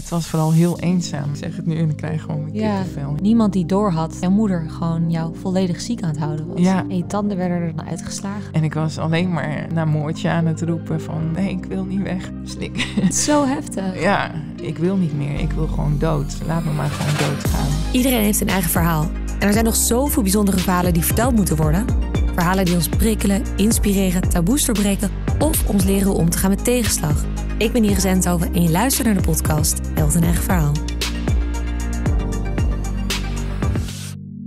Het was vooral heel eenzaam. Ik zeg het nu en ik krijg gewoon een ja, kippenvel. Niemand die door had. Jouw moeder gewoon jou volledig ziek aan het houden was. Ja. En je tanden werden er dan uitgeslagen. En ik was alleen maar naar Moortje aan het roepen van... Nee, ik wil niet weg. Slik. zo heftig. Ja, ik wil niet meer. Ik wil gewoon dood. Laat me maar gewoon doodgaan. Iedereen heeft een eigen verhaal. En er zijn nog zoveel bijzondere verhalen die verteld moeten worden. Verhalen die ons prikkelen, inspireren, taboes doorbreken... of ons leren om te gaan met tegenslag. Ik ben Iris Enthoven en je luistert naar de podcast Held en Eigen Verhaal.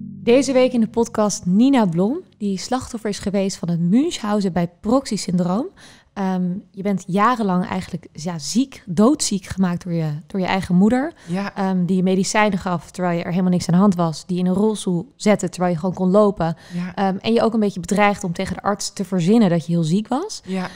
Deze week in de podcast Nina Blom, die slachtoffer is geweest van het Münchhausen bij proxy-syndroom. Ehm, je bent jarenlang eigenlijk ja, ziek, doodziek gemaakt door je, door je eigen moeder. Ehm, die je medicijnen gaf terwijl je er helemaal niks aan de hand was. Die in een rolstoel zette terwijl je gewoon kon lopen. Ehm, en je ook een beetje bedreigd om tegen de arts te verzinnen dat je heel ziek was. Ja.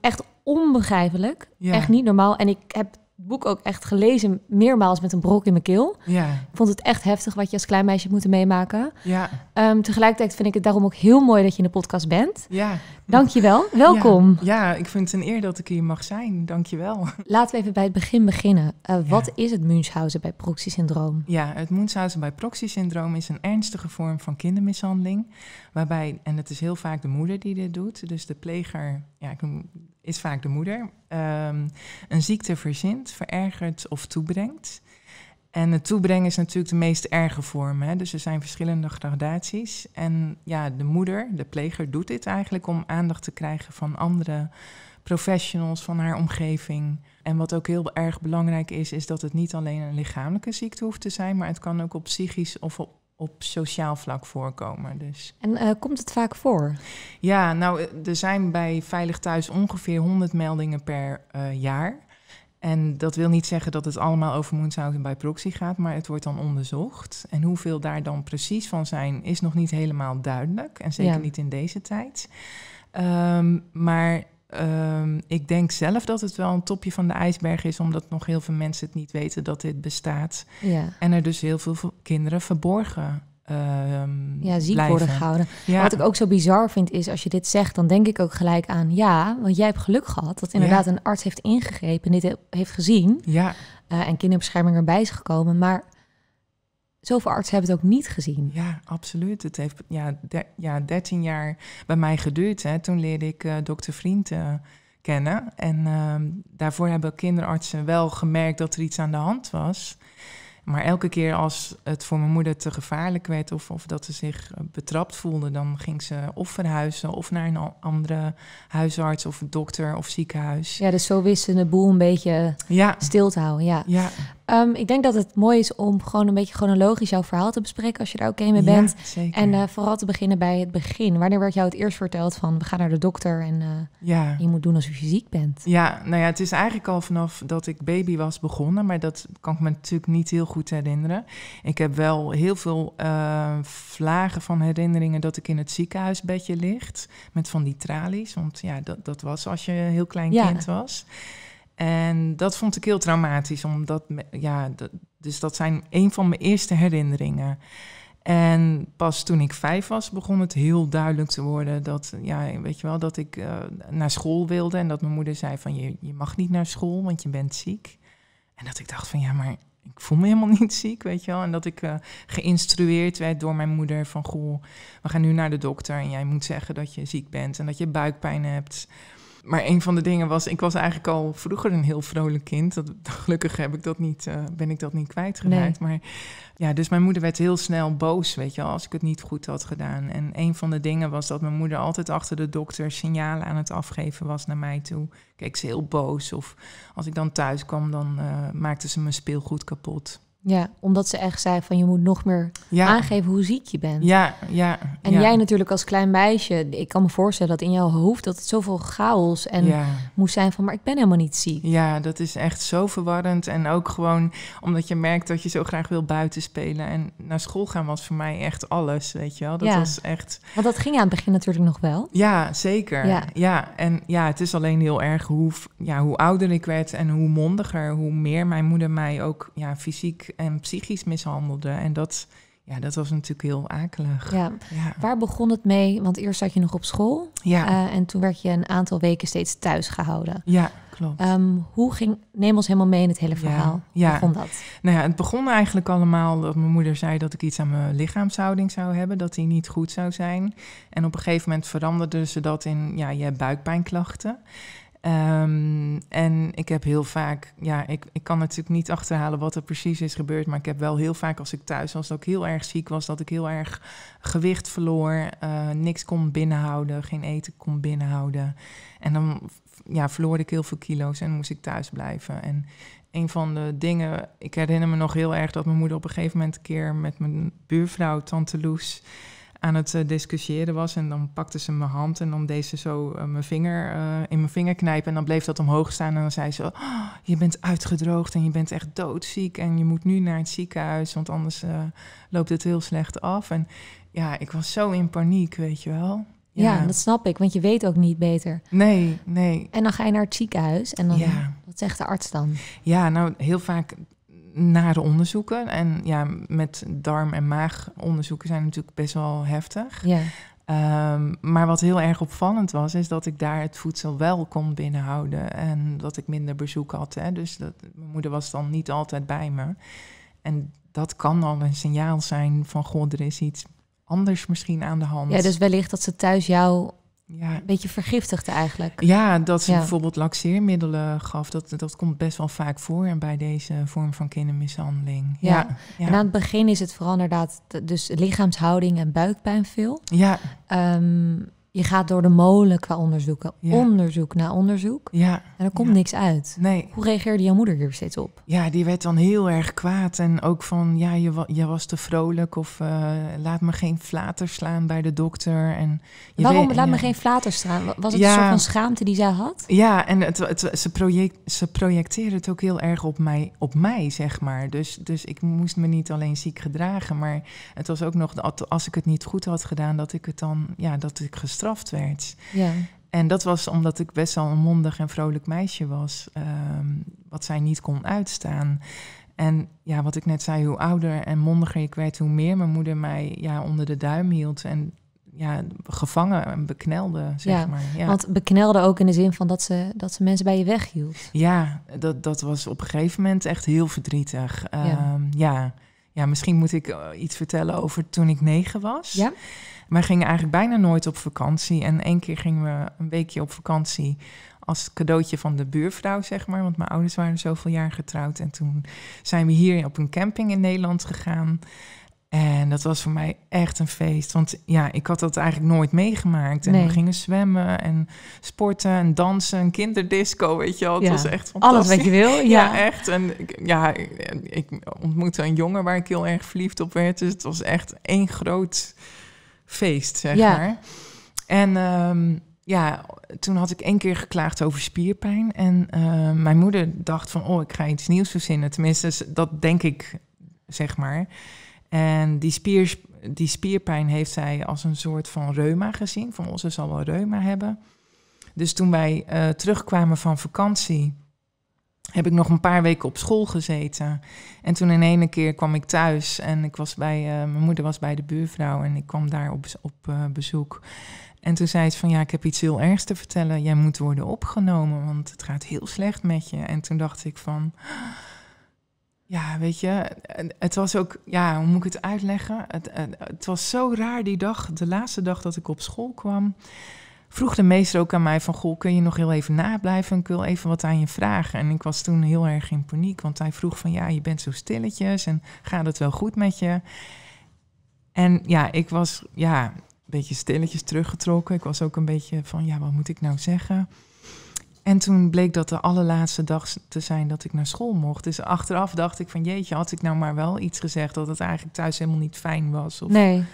echt onbegrijpelijk. Echt niet normaal. En ik heb het boek ook echt gelezen, meermaals met een brok in mijn keel. Ja. Ik vond het echt heftig wat je als klein meisje moet meemaken. Ja. Ehm, tegelijkertijd vind ik het daarom ook heel mooi dat je in de podcast bent. Ja. Dankjewel, welkom. Ja, ik vind het een eer dat ik hier mag zijn. Dankjewel. Laten we even bij het begin beginnen. Eh, wat is het Munchausen bij proxy-syndroom? Ja, het Munchausen bij proxy-syndroom is een ernstige vorm van kindermishandeling. Waarbij, en het is heel vaak de moeder die dit doet, dus de pleger, ja, ik noem is vaak de moeder, ehm, een ziekte verzint, verergert of toebrengt. En het toebrengen is natuurlijk de meest erge vorm. Hè? Dus er zijn verschillende gradaties. En ja, de moeder, de pleger, doet dit eigenlijk om aandacht te krijgen van andere professionals, van haar omgeving. En wat ook heel erg belangrijk is, is dat het niet alleen een lichamelijke ziekte hoeft te zijn, maar het kan ook op psychisch of op op sociaal vlak voorkomen. Dus. En eh, komt het vaak voor? Ja, nou, eh, er zijn bij Veilig Thuis ongeveer 100 meldingen per eh, jaar. En dat wil niet zeggen dat het allemaal over en bij proxy gaat, maar het wordt dan onderzocht. En hoeveel daar dan precies van zijn, is nog niet helemaal duidelijk. En zeker niet in deze tijd. Ehm, maar Ehm, ik denk zelf dat het wel een topje van de ijsberg is, omdat nog heel veel mensen het niet weten dat dit bestaat. Ja. En er dus heel veel kinderen verborgen. Ehm, ja, ziek blijven. worden gehouden. Wat ik ook zo bizar vind is, als je dit zegt, dan denk ik ook gelijk aan ja, want jij hebt geluk gehad dat inderdaad een arts heeft ingegrepen dit heeft gezien. Ja. Eh, en kinderbescherming erbij is gekomen. Maar zoveel artsen hebben het ook niet gezien. Ja, absoluut. Het heeft ja, ja, 13 jaar bij mij geduurd. Hè. Toen leerde ik uh, dokter Vriend eh, kennen. En ehm, daarvoor hebben kinderartsen wel gemerkt dat er iets aan de hand was. Maar elke keer als het voor mijn moeder te gevaarlijk werd of, of dat ze zich eh, betrapt voelde, dan ging ze of verhuizen of naar een andere huisarts of dokter of ziekenhuis. Ja, dus zo wisten ze de boel een beetje stil te houden. Ja. ja. Ehm, ik denk dat het mooi is om gewoon een beetje chronologisch jouw verhaal te bespreken als je daar oké mee bent. Ja, zeker. En eh, vooral te beginnen bij het begin. Wanneer werd jou het eerst verteld van we gaan naar de dokter en eh, je moet doen alsof je ziek bent? Ja, nou ja, het is eigenlijk al vanaf dat ik baby was begonnen, maar dat kan ik me natuurlijk niet heel goed herinneren. Ik heb wel heel veel uh, vlagen van herinneringen dat ik in het ziekenhuisbedje ligt met van die tralies, want ja, dat, dat was als je een heel klein kind was. En dat vond ik heel traumatisch, omdat, ja, dus dat zijn een van mijn eerste herinneringen. En pas toen ik vijf was, begon het heel duidelijk te worden dat, ja, weet je wel, dat ik eh, naar school wilde. En dat mijn moeder zei van, je, je mag niet naar school, want je bent ziek. En dat ik dacht van, ja, maar ik voel me helemaal niet ziek, weet je wel. En dat ik uh, geïnstrueerd werd door mijn moeder van, goh, we gaan nu naar de dokter en jij moet zeggen dat je ziek bent en dat je buikpijn hebt maar een van de dingen was, ik was eigenlijk al vroeger een heel vrolijk kind. Dat, gelukkig heb ik dat niet, eh, ben ik dat niet kwijtgeraakt. Maar ja, dus mijn moeder werd heel snel boos, weet je wel, als ik het niet goed had gedaan. En een van de dingen was dat mijn moeder altijd achter de dokter signalen aan het afgeven was naar mij toe. Kijk, ze heel boos. Of als ik dan thuis kwam, dan uh, maakte ze mijn speelgoed kapot. Ja, omdat ze echt zei van je moet nog meer aangeven hoe ziek je bent. Ja, ja. En jij natuurlijk als klein meisje, ik kan me voorstellen dat in jouw hoofd dat zoveel chaos en moest zijn van maar ik ben helemaal niet ziek. Ja, dat is echt zo verwarrend en ook gewoon omdat je merkt dat je zo graag wil buiten spelen en naar school gaan was voor mij echt alles, weet je wel. Dat was echt. Want dat ging aan het begin natuurlijk nog wel. Ja, zeker. Ja. en ja, het is alleen heel erg hoe, ja, hoe ouder ik werd en hoe mondiger, hoe meer mijn moeder mij ook ja, fysiek en psychisch mishandelde. En dat, ja, dat was natuurlijk heel akelig. Ja. Waar begon het mee? Want eerst zat je nog op school. Ja. Eh, en toen werd je een aantal weken steeds thuis gehouden. Ja, klopt. Ehm, hoe ging, neem ons helemaal mee in het hele verhaal. Ja. Hoe begon dat? Nou ja, het begon eigenlijk allemaal dat mijn moeder zei dat ik iets aan mijn lichaamshouding zou hebben. Dat die niet goed zou zijn. En op een gegeven moment veranderde ze dat in, ja, je buikpijnklachten. Ehm, en ik heb heel vaak, ja, ik, ik kan natuurlijk niet achterhalen wat er precies is gebeurd, maar ik heb wel heel vaak als ik thuis was, dat ik heel erg ziek was, dat ik heel erg gewicht verloor, eh, niks kon binnenhouden, geen eten kon binnenhouden. En dan ja, verloor ik heel veel kilo's en moest ik thuis blijven. En een van de dingen, ik herinner me nog heel erg dat mijn moeder op een gegeven moment een keer met mijn buurvrouw, tante Loes, aan het eh, discussiëren was. En dan pakte ze mijn hand en dan deed ze zo eh, mijn vinger eh, in mijn vinger knijpen. En dan bleef dat omhoog staan. En dan zei ze: oh, Je bent uitgedroogd en je bent echt doodziek. En je moet nu naar het ziekenhuis, want anders loopt het heel slecht af. En ja, ik was zo in paniek, weet je wel. Ja. dat snap ik, want je weet ook niet beter. Nee, nee. En dan ga je naar het ziekenhuis en dan, wat zegt de arts dan? Ja, nou, heel vaak nare onderzoeken. En ja, met darm- en maagonderzoeken zijn natuurlijk best wel heftig. Ja. Ehm, maar wat heel erg opvallend was, is dat ik daar het voedsel wel kon binnenhouden. En dat ik minder bezoek had. Hè. Dus dat, mijn moeder was dan niet altijd bij me. En dat kan dan een signaal zijn van: god, er is iets anders misschien aan de hand. Ja, dus wellicht dat ze thuis jou ja. Een beetje vergiftigd eigenlijk. Ja, dat ze bijvoorbeeld laxeermiddelen gaf, dat, dat komt best wel vaak voor en bij deze vorm van kindermishandeling. Ja. En aan het begin is het vooral inderdaad dus lichaamshouding en buikpijn veel. Ja. Ehm, je gaat door de molen qua onderzoeken. Eh, onderzoek na onderzoek. Ja. En er komt niks uit. Nee. Hoe reageerde jouw moeder hier steeds op? Ja, die werd dan heel erg kwaad. En ook van, ja, je, je was te vrolijk. Of eh, laat me geen flater slaan bij de dokter. En je Waarom laat me geen flater slaan? Was het een soort van schaamte die zij had? Ja, en het, het, ze, project, ze projecteerde het ook heel erg op mij, op mij zeg maar. Dus, dus ik moest me niet alleen ziek gedragen. Maar het was ook nog, als ik het niet goed had gedaan, dat ik het dan, ja, dat ik gestraft werd. Ja. En dat was omdat ik best wel een mondig en vrolijk meisje was, ehm, wat zij niet kon uitstaan. En ja, wat ik net zei, hoe ouder en mondiger ik werd, hoe meer mijn moeder mij ja, onder de duim hield. En ja, gevangen en beknelde, zeg ja, maar. Ja. Want beknelde ook in de zin van dat ze, dat ze mensen bij je weghield. Ja, dat, dat was op een gegeven moment echt heel verdrietig. ja. Ehm, ja. misschien moet ik eh, iets vertellen over toen ik negen was. Ja. Wij gingen eigenlijk bijna nooit op vakantie. En één keer gingen we een weekje op vakantie als cadeautje van de buurvrouw, zeg maar. Want mijn ouders waren zoveel jaar getrouwd. En toen zijn we hier op een camping in Nederland gegaan. En dat was voor mij echt een feest. Want ja, ik had dat eigenlijk nooit meegemaakt. En we gingen zwemmen en sporten en dansen Een kinderdisco, weet je wel. Het was echt fantastisch. Alles wat je wil, ja. ja echt. En ja, ik ontmoette een jongen waar ik heel erg verliefd op werd. Dus het was echt één groot feest, zeg maar. En ehm, ja, toen had ik één keer geklaagd over spierpijn. En ehm, mijn moeder dacht van, oh, ik ga iets nieuws verzinnen. Tenminste, dat denk ik, zeg maar. En die, spier, die spierpijn heeft zij als een soort van reuma gezien. Van, ons oh, ze zal wel reuma hebben. Dus toen wij eh, terugkwamen van vakantie heb ik nog een paar weken op school gezeten. En toen in ene keer kwam ik thuis en ik was bij, eh, mijn moeder was bij de buurvrouw en ik kwam daar op, op eh, bezoek. En toen zei ze van ja, ik heb iets heel ergs te vertellen. Jij moet worden opgenomen, want het gaat heel slecht met je. En toen dacht ik van, ja, weet je, het was ook, ja, hoe moet ik het uitleggen? het, het was zo raar die dag, de laatste dag dat ik op school kwam vroeg de meester ook aan mij van... Goh, kun je nog heel even nablijven? Ik wil even wat aan je vragen. En ik was toen heel erg in paniek, want hij vroeg van... ja, je bent zo stilletjes en gaat het wel goed met je? En ja, ik was ja, een beetje stilletjes teruggetrokken. Ik was ook een beetje van, ja, wat moet ik nou zeggen? En toen bleek dat de allerlaatste dag te zijn dat ik naar school mocht. Dus achteraf dacht ik van, jeetje, had ik nou maar wel iets gezegd... dat het eigenlijk thuis helemaal niet fijn was. Of, nee.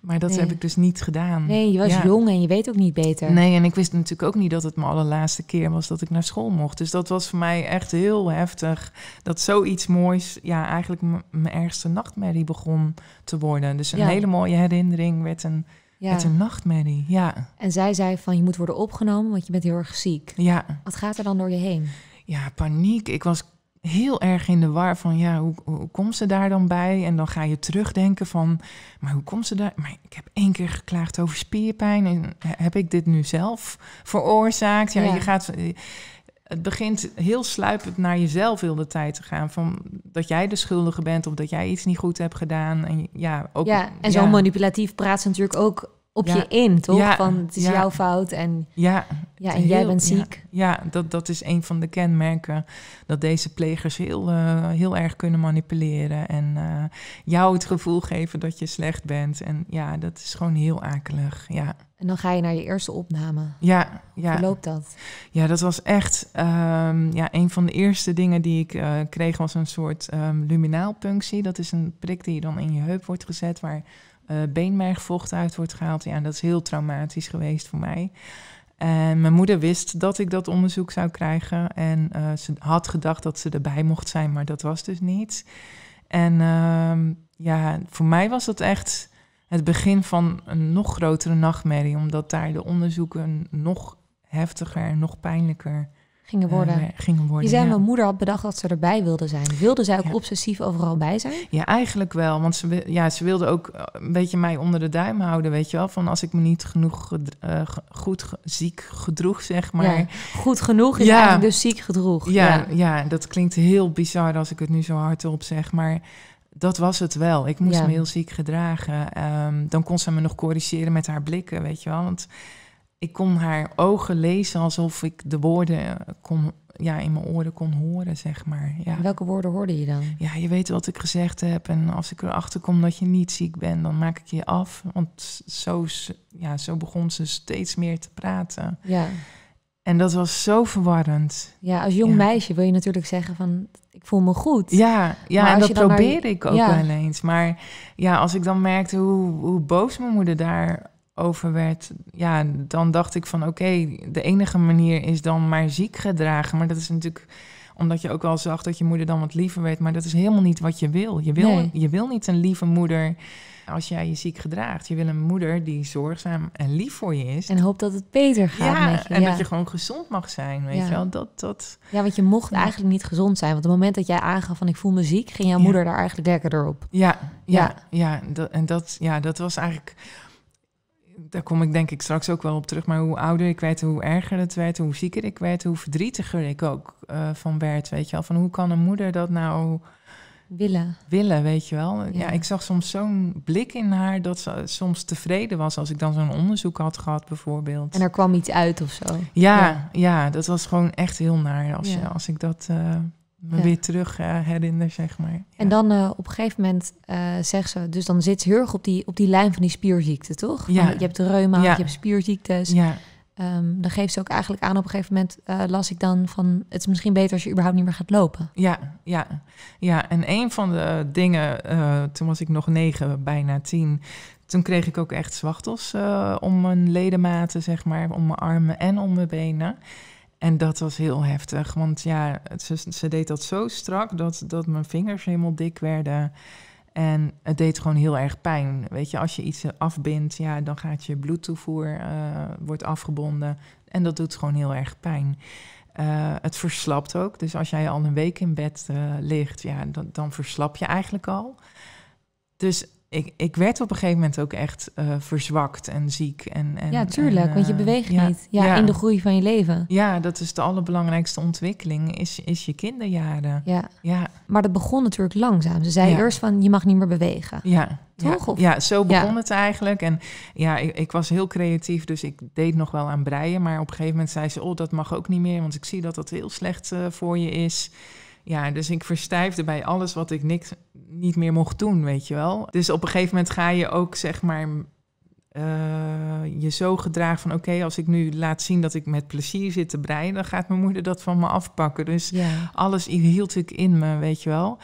Maar dat heb ik dus niet gedaan. Nee, je was jong en je weet ook niet beter. Nee, en ik wist natuurlijk ook niet dat het mijn allerlaatste keer was dat ik naar school mocht. Dus dat was voor mij echt heel heftig. Dat zoiets moois, ja, eigenlijk mijn ergste nachtmerrie begon te worden. Dus een hele mooie herinnering werd een, ja. werd een nachtmerrie. Ja. En zij zei van je moet worden opgenomen, want je bent heel erg ziek. Ja. Wat gaat er dan door je heen? Ja, paniek. Ik was heel erg in de war van ja, hoe, hoe komt ze daar dan bij? En dan ga je terugdenken van, maar hoe komt ze daar? Maar ik heb één keer geklaagd over spierpijn en eh, heb ik dit nu zelf veroorzaakt? Ja, je gaat. Eh, het begint heel sluipend naar jezelf heel de tijd te gaan. Van dat jij de schuldige bent of dat jij iets niet goed hebt gedaan. En ja, ook, ja en zo manipulatief praat ze natuurlijk ook op je in, toch? Van het is jouw fout en, ja, ja, en jij bent ziek. Ja, dat, dat is een van de kenmerken. Dat deze plegers heel, eh, heel erg kunnen manipuleren en eh, jou het gevoel geven dat je slecht bent. En ja, dat is gewoon heel akelig. Ja. En dan ga je naar je eerste opname. Ja, ja. Hoe loopt dat? Ja, dat was echt ehm, ja, een van de eerste dingen die ik eh, kreeg was een soort ehm, luminaalpunctie. Dat is een prik die dan in je heup wordt gezet waar uh, beenmergvocht uit wordt gehaald. Ja, dat is heel traumatisch geweest voor mij. En mijn moeder wist dat ik dat onderzoek zou krijgen. En eh, ze had gedacht dat ze erbij mocht zijn, maar dat was dus niet. En ehm, ja, voor mij was dat echt het begin van een nog grotere nachtmerrie, omdat daar de onderzoeken nog heftiger en nog pijnlijker eh, gingen worden. gingen worden. zei, mijn moeder had bedacht dat ze erbij wilde zijn. Wilde zij ook obsessief overal bij zijn? Ja, eigenlijk wel. Want ze, ja, ze wilde ook eh, een beetje mij onder de duim houden, weet je wel. Van als ik me niet genoeg eh, goed ziek gedroeg, zeg maar. goed genoeg is eigenlijk dus ziek gedroeg. Ja, ja. dat klinkt heel bizar als ik het nu zo hardop zeg, maar... Dat was het wel. Ik moest me heel ziek gedragen. Ehm, dan kon ze me nog corrigeren met haar blikken, weet je wel. Want ik kon haar ogen lezen alsof ik de woorden eh, kon, ja, in mijn oren kon horen, zeg maar. Ja. welke woorden hoorde je dan? Ja, je weet wat ik gezegd heb. En als ik erachter kom dat je niet ziek bent, dan maak ik je af. Want zo, ja, zo begon ze steeds meer te praten. Ja. En dat was zo verwarrend. Ja, als jong meisje wil je natuurlijk zeggen van ik voel me goed. Ja, ja en dat probeerde ik ook ja. wel eens. Maar ja, als ik dan merkte hoe, hoe boos mijn moeder daar over werd, ja, dan dacht ik van oké, de enige manier is dan maar ziek gedragen. Maar dat is natuurlijk omdat je ook wel zag dat je moeder dan wat liever werd. Maar dat is helemaal niet wat je wil. Je wil, je wil niet een lieve moeder als jij je ziek gedraagt. Je wil een moeder die zorgzaam en lief voor je is. En hoopt dat het beter gaat met je. En dat je gewoon gezond mag zijn, weet je wel. Dat, dat... Ja, want je mocht eigenlijk niet gezond zijn. Want op het moment dat jij aangaf van ik voel me ziek... ging jouw moeder daar eigenlijk lekker op. Ja, ja, ja. Dat, en dat, ja, dat was eigenlijk daar kom ik denk ik straks ook wel op terug. Maar hoe ouder ik werd, hoe erger het werd, hoe zieker ik werd, hoe verdrietiger ik ook eh, van werd. Weet je wel, van hoe kan een moeder dat nou willen? Willen, weet je wel. Ja, ik zag soms zo'n blik in haar dat ze soms tevreden was als ik dan zo'n onderzoek had gehad, bijvoorbeeld. En er kwam iets uit of zo. Ja, ja, dat was gewoon echt heel naar als, je, als ik dat. Eh, me weer terug uh, herinner, zeg maar. En dan eh, op een gegeven moment uh, eh, zegt ze, dus dan zit ze heel erg op die, op die lijn van die spierziekte, toch? ja. Je hebt de reuma, je hebt spierziektes. Ja. Ehm, dan geeft ze ook eigenlijk aan op een gegeven moment, las ik dan van, het is misschien beter als je überhaupt niet meer gaat lopen. Ja, ja, ja. En een van de dingen, toen was ik nog negen, bijna tien, toen kreeg ik ook echt zwachtels om mijn ledematen, zeg maar, om mijn armen en om mijn benen. En dat was heel heftig, want ja, ze, ze deed dat zo strak dat, dat mijn vingers helemaal dik werden. En het deed gewoon heel erg pijn. Weet je, als je iets afbindt, ja, dan gaat je bloedtoevoer eh, wordt afgebonden. En dat doet gewoon heel erg pijn. Eh, het verslapt ook. Dus als jij al een week in bed eh, ligt, ja, dan, dan verslap je eigenlijk al. Dus ik, ik werd op een gegeven moment ook echt eh, verzwakt en ziek. En, en ja, tuurlijk, want je eh, beweegt niet. Ja, in de groei van je leven. Ja, dat is de allerbelangrijkste ontwikkeling, is, is je kinderjaren. Ja. ja. Maar dat begon natuurlijk langzaam. Ze zei eerst van, je mag niet meer bewegen. Ja. Toch? Ja, zo begon het eigenlijk. En ja, ik, ik, was heel creatief, dus ik deed nog wel aan breien. Maar op een gegeven moment zei ze, oh, dat mag ook niet meer, want ik zie dat dat heel slecht eh, voor je is. Ja, dus ik verstijfde bij alles wat ik niks, niet meer mocht doen, weet je wel. Dus op een gegeven moment ga je ook, zeg maar, eh, je zo gedragen van... oké, als ik nu laat zien dat ik met plezier zit te breien... dan gaat mijn moeder dat van me afpakken. Dus alles hield ik in me, weet je wel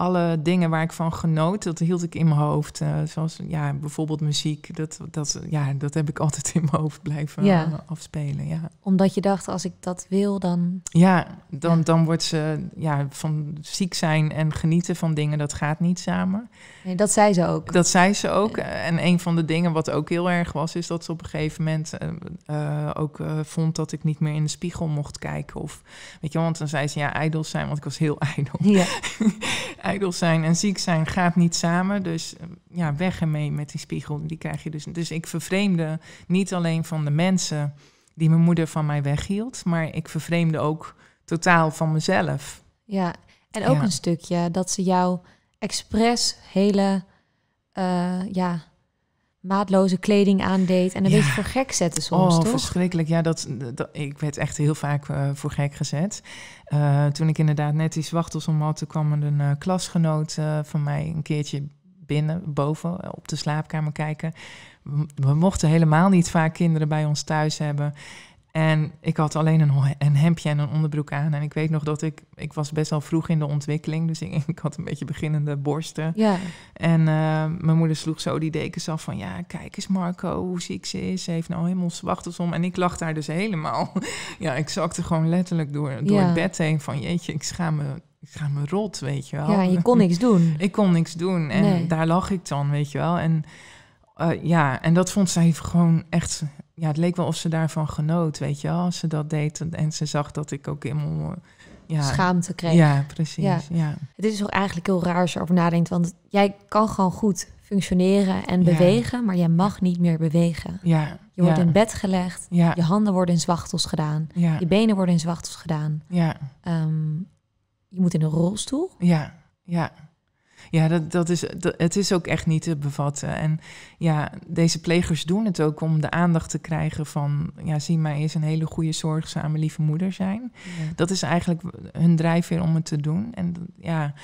alle dingen waar ik van genoot, dat hield ik in mijn hoofd. Eh, zoals ja, bijvoorbeeld muziek, dat, dat, ja, dat heb ik altijd in mijn hoofd blijven eh, afspelen. Ja. Omdat je dacht, als ik dat wil, dan... Ja, dan, dan wordt ze ja, van ziek zijn en genieten van dingen, dat gaat niet samen dat zei ze ook. Dat zei ze ook. En een van de dingen wat ook heel erg was, is dat ze op een gegeven moment eh, eh, ook eh, vond dat ik niet meer in de spiegel mocht kijken. Of weet je, want dan zei ze ja, ijdel zijn, want ik was heel ijdel. Ja. ijdel zijn en ziek zijn gaat niet samen. Dus ja, weg ermee met die spiegel. Die krijg je dus. Dus ik vervreemde niet alleen van de mensen die mijn moeder van mij weghield, maar ik vervreemde ook totaal van mezelf. Ja, en ook een stukje dat ze jou expres hele eh, ja, maatloze kleding aandeed. En een ja. beetje voor gek zetten soms, oh, toch? verschrikkelijk. Ja, dat, ik werd echt heel vaak eh, voor gek gezet. Eh, toen ik inderdaad net die zwachtels om had... kwam er een klasgenoot van mij een keertje binnen, boven, op de slaapkamer kijken. We, we mochten helemaal niet vaak kinderen bij ons thuis hebben... En ik had alleen een, een, hemdje en een onderbroek aan. En ik weet nog dat ik... Ik was best wel vroeg in de ontwikkeling. Dus ik, had een beetje beginnende borsten. Ja. En eh, mijn moeder sloeg zo die dekens af van... Ja, kijk eens Marco, hoe ziek ze is. Ze heeft nou helemaal zwachtels om. En ik lag daar dus helemaal... ja, ik zakte gewoon letterlijk door, door het bed heen. Van jeetje, ik schaam me ik ga me rot, weet je wel. Ja, je kon niks doen. Ik kon niks doen. En daar lag ik dan, weet je wel. En eh, ja, en dat vond zij gewoon echt ja, het leek wel of ze daarvan genoot, weet je wel. Als ze dat deed en ze zag dat ik ook helemaal... Ja, Schaamte kreeg. Ja, precies. Ja. Het is ook eigenlijk heel raar als je erover nadenkt. Want jij kan gewoon goed functioneren en bewegen, maar jij mag niet meer bewegen. Ja. Je wordt in bed gelegd, je handen worden in zwachtels gedaan, je benen worden in zwachtels gedaan. Ja. Ehm, je moet in een rolstoel. Ja, ja. Ja, dat, dat is, het is ook echt niet te bevatten. En ja, deze plegers doen het ook om de aandacht te krijgen van... ja, zie mij eens een hele goede, zorgzame, lieve moeder zijn. Dat is eigenlijk hun drijfveer om het te doen. En ja,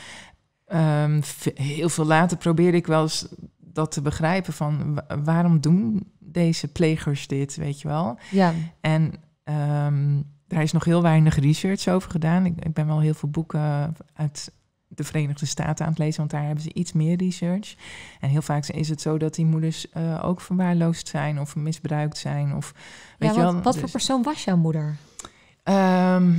ehm, heel veel later probeer ik wel eens dat te begrijpen van... waarom doen deze plegers dit, weet je wel? Ja. En... Um, daar is nog heel weinig research over gedaan. Ik, ik ben wel heel veel boeken uit de Verenigde Staten aan het lezen, want daar hebben ze iets meer research. En heel vaak is het zo dat die moeders eh, ook verwaarloosd zijn of misbruikt zijn. Of, weet ja, je wat, wel, wat voor dus- persoon was jouw moeder? Ehm,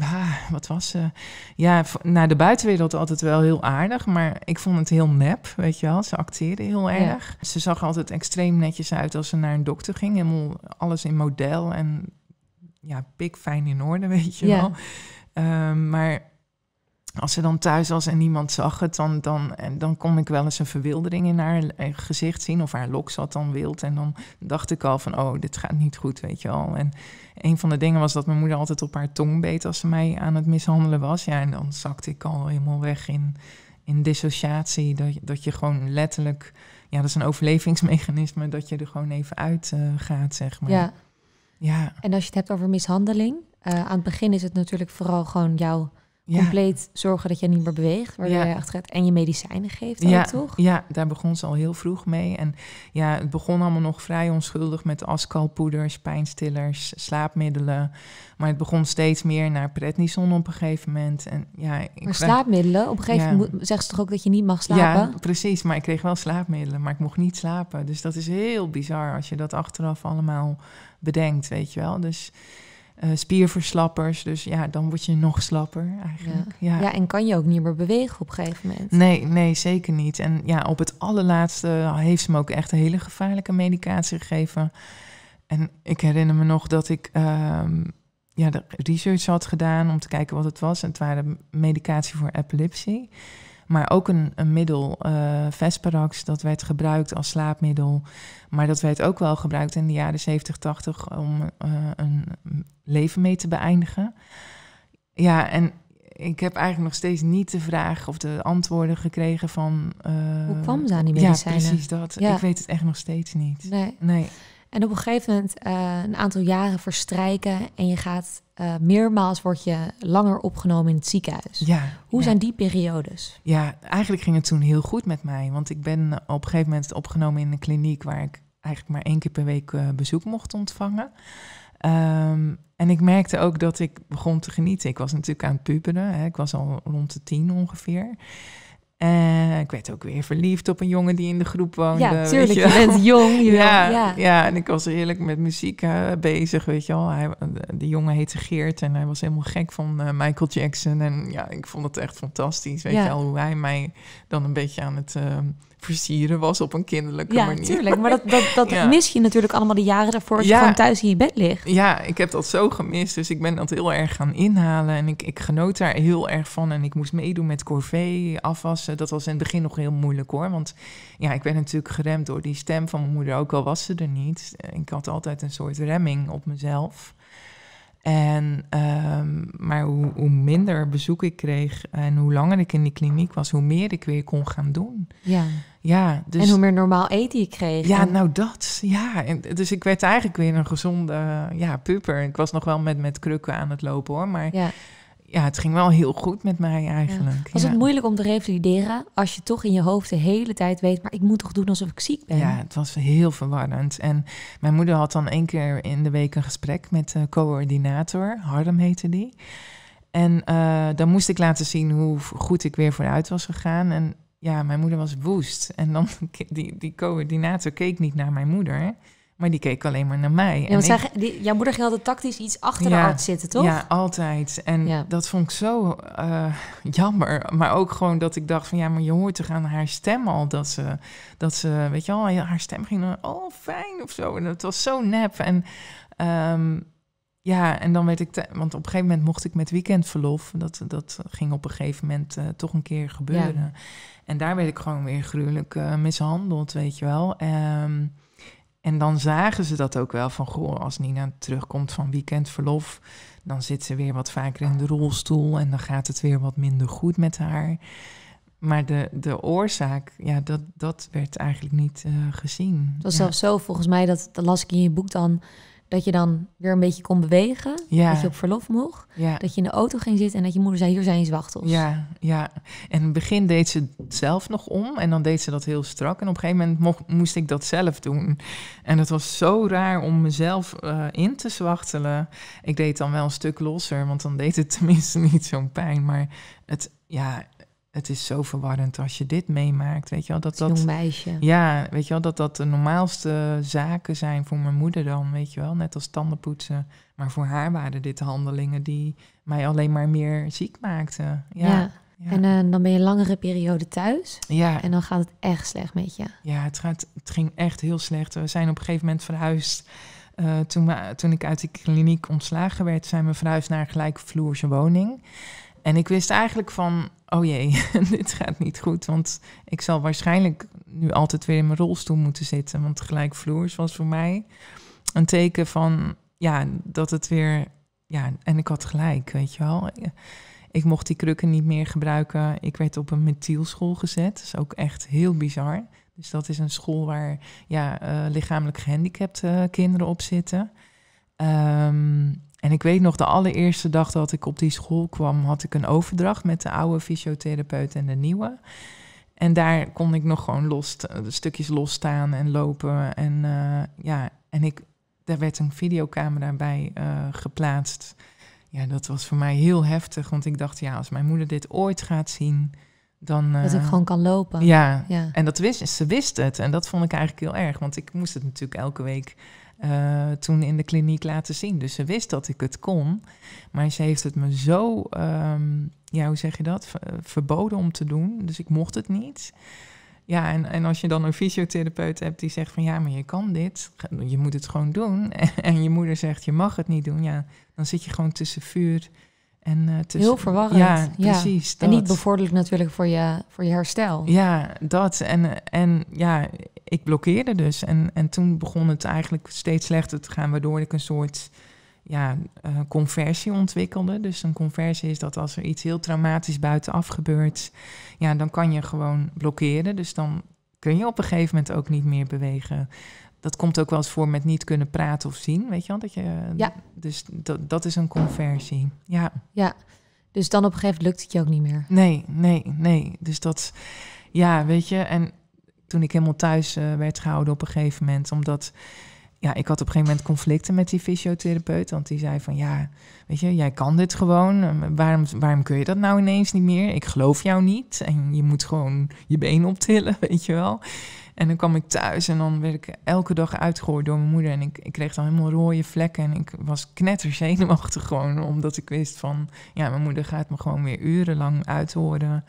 ah, wat was ze? Ja, naar nou, de buitenwereld altijd wel heel aardig, maar ik vond het heel nep, weet je wel. Ze acteerde heel erg. Ze zag altijd extreem netjes uit als ze naar een dokter ging. Helemaal alles in model en ja, pik fijn in orde, weet je wel. Ehm, maar als ze dan thuis was en niemand zag het, dan, dan, dan kon ik wel eens een verwildering in haar eh, gezicht zien. Of haar lok zat dan wild. En dan dacht ik al van, oh, dit gaat niet goed, weet je al. En een van de dingen was dat mijn moeder altijd op haar tong beet als ze mij aan het mishandelen was. Ja, en dan zakte ik al helemaal weg in, in dissociatie. Dat, dat je gewoon letterlijk, ja, dat is een overlevingsmechanisme, dat je er gewoon even uit eh, gaat, zeg maar. Ja. ja. En als je het hebt over mishandeling, eh, aan het begin is het natuurlijk vooral gewoon jouw compleet zorgen dat jij niet meer beweegt, waar ja. je achter gaat. En je medicijnen geeft ja. toch? Ja, daar begon ze al heel vroeg mee. En ja, het begon allemaal nog vrij onschuldig met ascalpoeders, pijnstillers, slaapmiddelen. Maar het begon steeds meer naar prednison op een gegeven moment. En, ja, ik maar slaapmiddelen? Op een gegeven moment zegt ze toch ook dat je niet mag slapen? Ja, precies. Maar ik kreeg wel slaapmiddelen, maar ik mocht niet slapen. Dus dat is heel bizar als je dat achteraf allemaal bedenkt, weet je wel. Dus... Eh, spierverslappers. Dus ja, dan word je nog slapper eigenlijk. Ja. ja. en kan je ook niet meer bewegen op een gegeven moment. Nee, nee, zeker niet. En ja, op het allerlaatste heeft ze me ook echt een hele gevaarlijke medicatie gegeven. En ik herinner me nog dat ik ehm, ja, de research had gedaan om te kijken wat het was. En het waren medicatie voor epilepsie. Maar ook een, een middel, uh, Vesperax, dat werd gebruikt als slaapmiddel. Maar dat werd ook wel gebruikt in de jaren 70, 80 om eh, een leven mee te beëindigen. Ja, en ik heb eigenlijk nog steeds niet de vraag of de antwoorden gekregen van... Eh, Hoe kwam ze aan die medicijnen? Ja, precies dat. Ik weet het echt nog steeds niet. Nee. nee. En op een gegeven moment eh, een aantal jaren verstrijken en je gaat eh, meermaals word je langer opgenomen in het ziekenhuis. Ja, Hoe zijn die periodes? Ja, eigenlijk ging het toen heel goed met mij. Want ik ben op een gegeven moment opgenomen in een kliniek waar ik eigenlijk maar één keer per week eh, bezoek mocht ontvangen. Ehm, en ik merkte ook dat ik begon te genieten. Ik was natuurlijk aan het puberen. Hè. Ik was al rond de tien ongeveer. Uh, ik werd ook weer verliefd op een jongen die in de groep woonde. Ja, tuurlijk. Je, bent jong. Je ja, ja, ja. en ik was eerlijk met muziek eh, bezig, weet je wel. Hij, de jongen heette Geert en hij was helemaal gek van eh, Michael Jackson. En ja, ik vond het echt fantastisch, weet je al, Hoe hij mij dan een beetje aan het versieren was op een kinderlijke manier. Ja, Maar dat, dat, dat mis je natuurlijk allemaal de jaren daarvoor. als je gewoon thuis in je bed ligt. Ja, ik heb dat zo gemist. Dus ik ben dat heel erg gaan inhalen. En ik, ik genoot daar heel erg van. En ik moest meedoen met corvée, afwassen. Dat was in het begin nog heel moeilijk hoor. Want ja, ik ben natuurlijk geremd door die stem van mijn moeder. Ook al was ze er niet. Ik had altijd een soort remming op mezelf. En, ehm, maar hoe, hoe, minder bezoek ik kreeg en hoe langer ik in die kliniek was, hoe meer ik weer kon gaan doen. Ja. Ja, dus, en hoe meer normaal eten je kreeg. Ja, nou dat. Ja. En, dus ik werd eigenlijk weer een gezonde ja, puper. Ik was nog wel met, met krukken aan het lopen hoor. Maar ja ja, het ging wel heel goed met mij eigenlijk. Was het moeilijk om te revalideren als je toch in je hoofd de hele tijd weet, maar ik moet toch doen alsof ik ziek ben? Ja, het was heel verwarrend. En mijn moeder had dan één keer in de week een gesprek met de coördinator, Harm heette die. En eh, dan moest ik laten zien hoe goed ik weer vooruit was gegaan. En ja, mijn moeder was woest. En dan, die, die coördinator keek niet naar mijn moeder. Maar die keek alleen maar naar mij. Ja, en die, jouw moeder ging altijd tactisch iets achter ja, de arts zitten, toch? Ja, altijd. En dat vond ik zo eh, jammer. Maar ook gewoon dat ik dacht van... ja, maar je hoort toch aan haar stem al dat ze... dat ze, weet je wel, haar stem ging dan... oh, fijn of zo. En dat was zo nep. En... Ehm, ja, en dan werd ik, want op een gegeven moment mocht ik met weekendverlof. Dat, dat ging op een gegeven moment eh, toch een keer gebeuren. Ja. En daar werd ik gewoon weer gruwelijk eh, mishandeld, weet je wel. Um, en dan zagen ze dat ook wel van, goh, als Nina terugkomt van weekendverlof, dan zit ze weer wat vaker in de rolstoel en dan gaat het weer wat minder goed met haar. Maar de, de oorzaak, ja, dat, dat werd eigenlijk niet eh, gezien. dat was zelfs zo, volgens mij, dat, dat las ik in je boek dan, dat je dan weer een beetje kon bewegen. Ja. Dat je op verlof mocht. Ja. Dat je in de auto ging zitten en dat je moeder zei: Hier zijn je zwachtels. Ja, ja. En in het begin deed ze het zelf nog om. En dan deed ze dat heel strak. En op een gegeven moment mocht, moest ik dat zelf doen. En het was zo raar om mezelf eh, in te zwachtelen. Ik deed dan wel een stuk losser, want dan deed het tenminste niet zo'n pijn. Maar het, ja, het is zo verwarrend als je dit meemaakt. Weet je wel, dat dat. meisje. Ja, weet je wel, dat dat de normaalste zaken zijn voor mijn moeder dan. Weet je wel, net als tandenpoetsen. Maar voor haar waren dit handelingen die mij alleen maar meer ziek maakten. Ja. ja. En eh, dan ben je een langere periode thuis. Ja. En dan gaat het echt slecht met je. Ja, het, gaat, het ging echt heel slecht. We zijn op een gegeven moment verhuisd. Eh, toen, toen ik uit de kliniek ontslagen werd, zijn we verhuisd naar een gelijkvloerse woning. En ik wist eigenlijk van, oh jee, dit gaat niet goed. Want ik zal waarschijnlijk nu altijd weer in mijn rolstoel moeten zitten. Want gelijkvloers was voor mij een teken van, ja, dat het weer... Ja, en ik had gelijk, weet je wel. Ik mocht die krukken niet meer gebruiken. Ik werd op een school gezet. Dat is ook echt heel bizar. Dus dat is een school waar ja, eh, lichamelijk gehandicapte eh, kinderen op zitten. Ehm, en ik weet nog, de allereerste dag dat ik op die school kwam, had ik een overdracht met de oude fysiotherapeut en de nieuwe. En daar kon ik nog gewoon los, eh, stukjes losstaan en lopen. En eh, ja, en ik, daar werd een videocamera bij eh, geplaatst. Ja, dat was voor mij heel heftig, want ik dacht, ja, als mijn moeder dit ooit gaat zien, dan... dat ik gewoon kan lopen. Ja, en dat wist, ze wist het. En dat vond ik eigenlijk heel erg, want ik moest het natuurlijk elke week eh, toen in de kliniek laten zien. Dus ze wist dat ik het kon. Maar ze heeft het me zo, ehm, ja, hoe zeg je dat? Verboden om te doen. Dus ik mocht het niet. Ja, en, en als je dan een fysiotherapeut hebt die zegt van ja, maar je kan dit, je moet het gewoon doen. En je moeder zegt je mag het niet doen, ja, dan zit je gewoon tussen vuur en, eh, Heel verwarrend. Ja, precies. En niet bevorderlijk natuurlijk voor je, voor je herstel. Ja, dat. En, en ja, ik blokkeerde dus. En, en toen begon het eigenlijk steeds slechter te gaan, waardoor ik een soort ja, eh, conversie ontwikkelde. Dus een conversie is dat als er iets heel traumatisch buitenaf gebeurt, ja, dan kan je gewoon blokkeren. Dus dan kun je op een gegeven moment ook niet meer bewegen dat komt ook wel eens voor met niet kunnen praten of zien, weet je wel? Dat je, eh, ja. Dus dat, dat is een conversie. Ja. ja, dus dan op een gegeven moment lukt het je ook niet meer. Nee, nee, nee. Dus dat, ja, weet je. En toen ik helemaal thuis eh, werd gehouden op een gegeven moment, omdat ja, ik had op een gegeven moment conflicten met die fysiotherapeut. Want die zei van ja, weet je, jij kan dit gewoon. Waarom, waarom kun je dat nou ineens niet meer? Ik geloof jou niet. En je moet gewoon je been optillen, weet je wel. En dan kwam ik thuis en dan werd ik elke dag uitgegooid door mijn moeder. En ik, ik kreeg dan helemaal rode vlekken. En ik was knetterzenuwachtig gewoon, omdat ik wist van... Ja, mijn moeder gaat me gewoon weer urenlang uithoren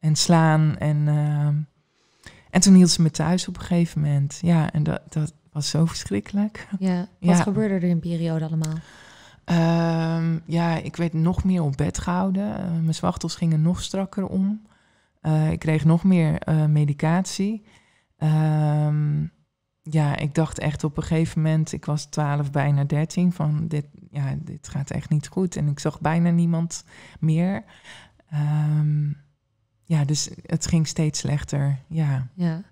en slaan. En, eh, en toen hield ze me thuis op een gegeven moment. Ja, en dat, dat was zo verschrikkelijk. Ja, wat gebeurde er in die periode allemaal? Ehm, ja, ik werd nog meer op bed gehouden. mijn zwachtels gingen nog strakker om. Eh, ik kreeg nog meer eh, medicatie. Ehm, ja, ik dacht echt op een gegeven moment, ik was 12, bijna 13, van dit, ja, dit gaat echt niet goed. En ik zag bijna niemand meer. Ehm, ja, dus het ging steeds slechter. Ja.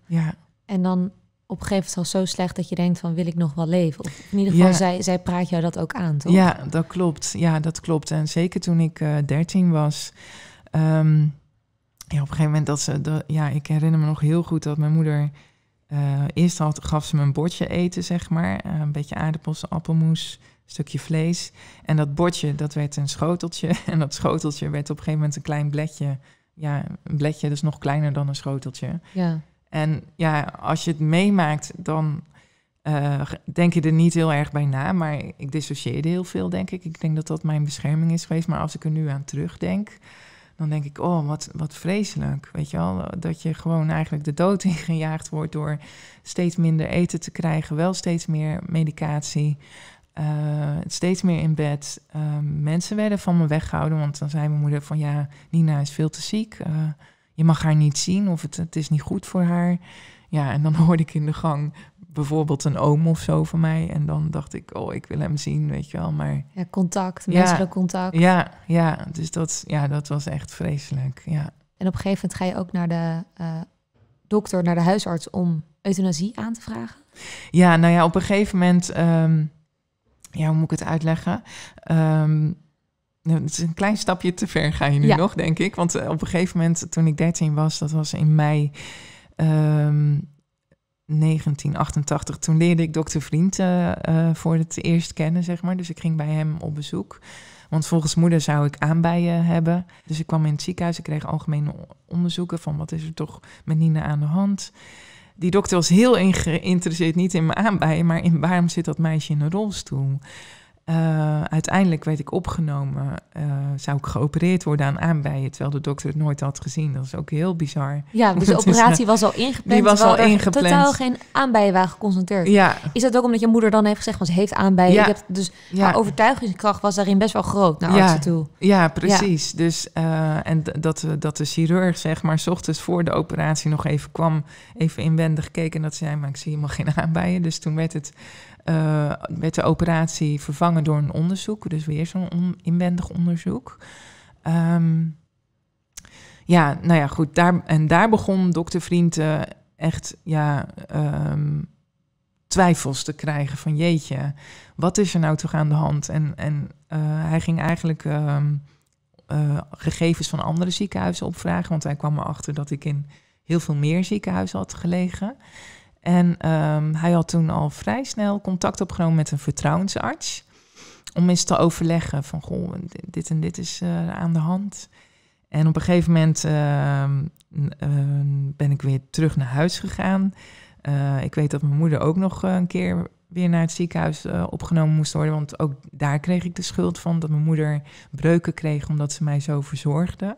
ja. En dan op een gegeven moment al zo slecht dat je denkt van wil ik nog wel leven? Of in ieder geval, zij, zij praat jou dat ook aan, toch? Ja, dat klopt. Ja, dat klopt. En zeker toen ik uh, eh, 13 was. Ehm, ja, op een gegeven moment dat ze. Dat, ja, ik herinner me nog heel goed dat mijn moeder. Eh, eerst had, gaf ze me een bordje eten, zeg maar. Eh, een beetje aardappels, appelmoes, stukje vlees. En dat bordje, dat werd een schoteltje. En dat schoteltje werd op een gegeven moment een klein bledje. Ja, een bledje, dus nog kleiner dan een schoteltje. Ja. En ja, als je het meemaakt, dan eh, denk je er niet heel erg bij na. Maar ik dissocieerde heel veel, denk ik. Ik denk dat dat mijn bescherming is geweest. Maar als ik er nu aan terugdenk, dan denk ik, oh, wat, wat vreselijk. Weet je wel, dat je gewoon eigenlijk de dood ingejaagd wordt door steeds minder eten te krijgen, wel steeds meer medicatie, eh, steeds meer in bed. Ehm, mensen werden van me weggehouden, want dan zei mijn moeder van ja, Nina is veel te ziek. Eh, je mag haar niet zien of het, het is niet goed voor haar. Ja, en dan hoorde ik in de gang bijvoorbeeld een oom of zo van mij. En dan dacht ik, oh, ik wil hem zien, weet je wel. Maar, ja, contact, ja, menselijk contact. Ja, ja dus dat, ja, dat was echt vreselijk, ja. En op een gegeven moment ga je ook naar de eh, dokter, naar de huisarts... om euthanasie aan te vragen? Ja, nou ja, op een gegeven moment... Ehm, ja, hoe moet ik het uitleggen? Ehm, nou, het is een klein stapje te ver ga je nu nog, denk ik. Want eh, op een gegeven moment, toen ik 13 was, dat was in mei... Ehm, 1988. Toen leerde ik dokter Vriend eh, eh, voor het eerst kennen, zeg maar. Dus ik ging bij hem op bezoek. Want volgens moeder zou ik aanbijen hebben. Dus ik kwam in het ziekenhuis. Ik kreeg algemene onderzoeken van wat is er toch met Nina aan de hand. Die dokter was heel geïnteresseerd, niet in mijn aanbijen, maar in waarom zit dat meisje in een rolstoel. Eh, uiteindelijk werd ik opgenomen, eh, zou ik geopereerd worden aan aanbijen, terwijl de dokter het nooit had gezien. Dat is ook heel bizar. Ja, dus, dus de operatie eh, was al ingepland. Die was al ingepland. Totaal geen aanbijen waren geconcentreerd. Ja. Is dat ook omdat je moeder dan heeft gezegd, want ze heeft aanbijen. Ja. dus ja. haar overtuigingskracht was daarin best wel groot naar ja. toe. Ja, precies. Dus en dat, dat de chirurg zeg maar, s ochtends voor de operatie nog even kwam, even inwendig keken en dat zei, maar ik zie helemaal geen aanbijen. Dus toen werd het uh, werd de operatie vervangen door een onderzoek, dus weer zo'n inwendig onderzoek. Ehm, ja, nou ja, goed. Daar, en daar begon dokter Vriend eh, echt ja, ehm, twijfels te krijgen van jeetje, wat is er nou toch aan de hand? En, en eh, hij ging eigenlijk ehm, gegevens van andere ziekenhuizen opvragen, want hij kwam erachter dat ik in heel veel meer ziekenhuizen had gelegen. En ehm, hij had toen al vrij snel contact opgenomen met een vertrouwensarts. Om eens te overleggen van, goh, dit en dit is eh, aan de hand. En op een gegeven moment ehm, ehm, ben ik weer terug naar huis gegaan. Eh, ik weet dat mijn moeder ook nog eh, een keer weer naar het ziekenhuis opgenomen moest worden. Want ook daar kreeg ik de schuld van dat mijn moeder breuken kreeg omdat ze mij zo verzorgde.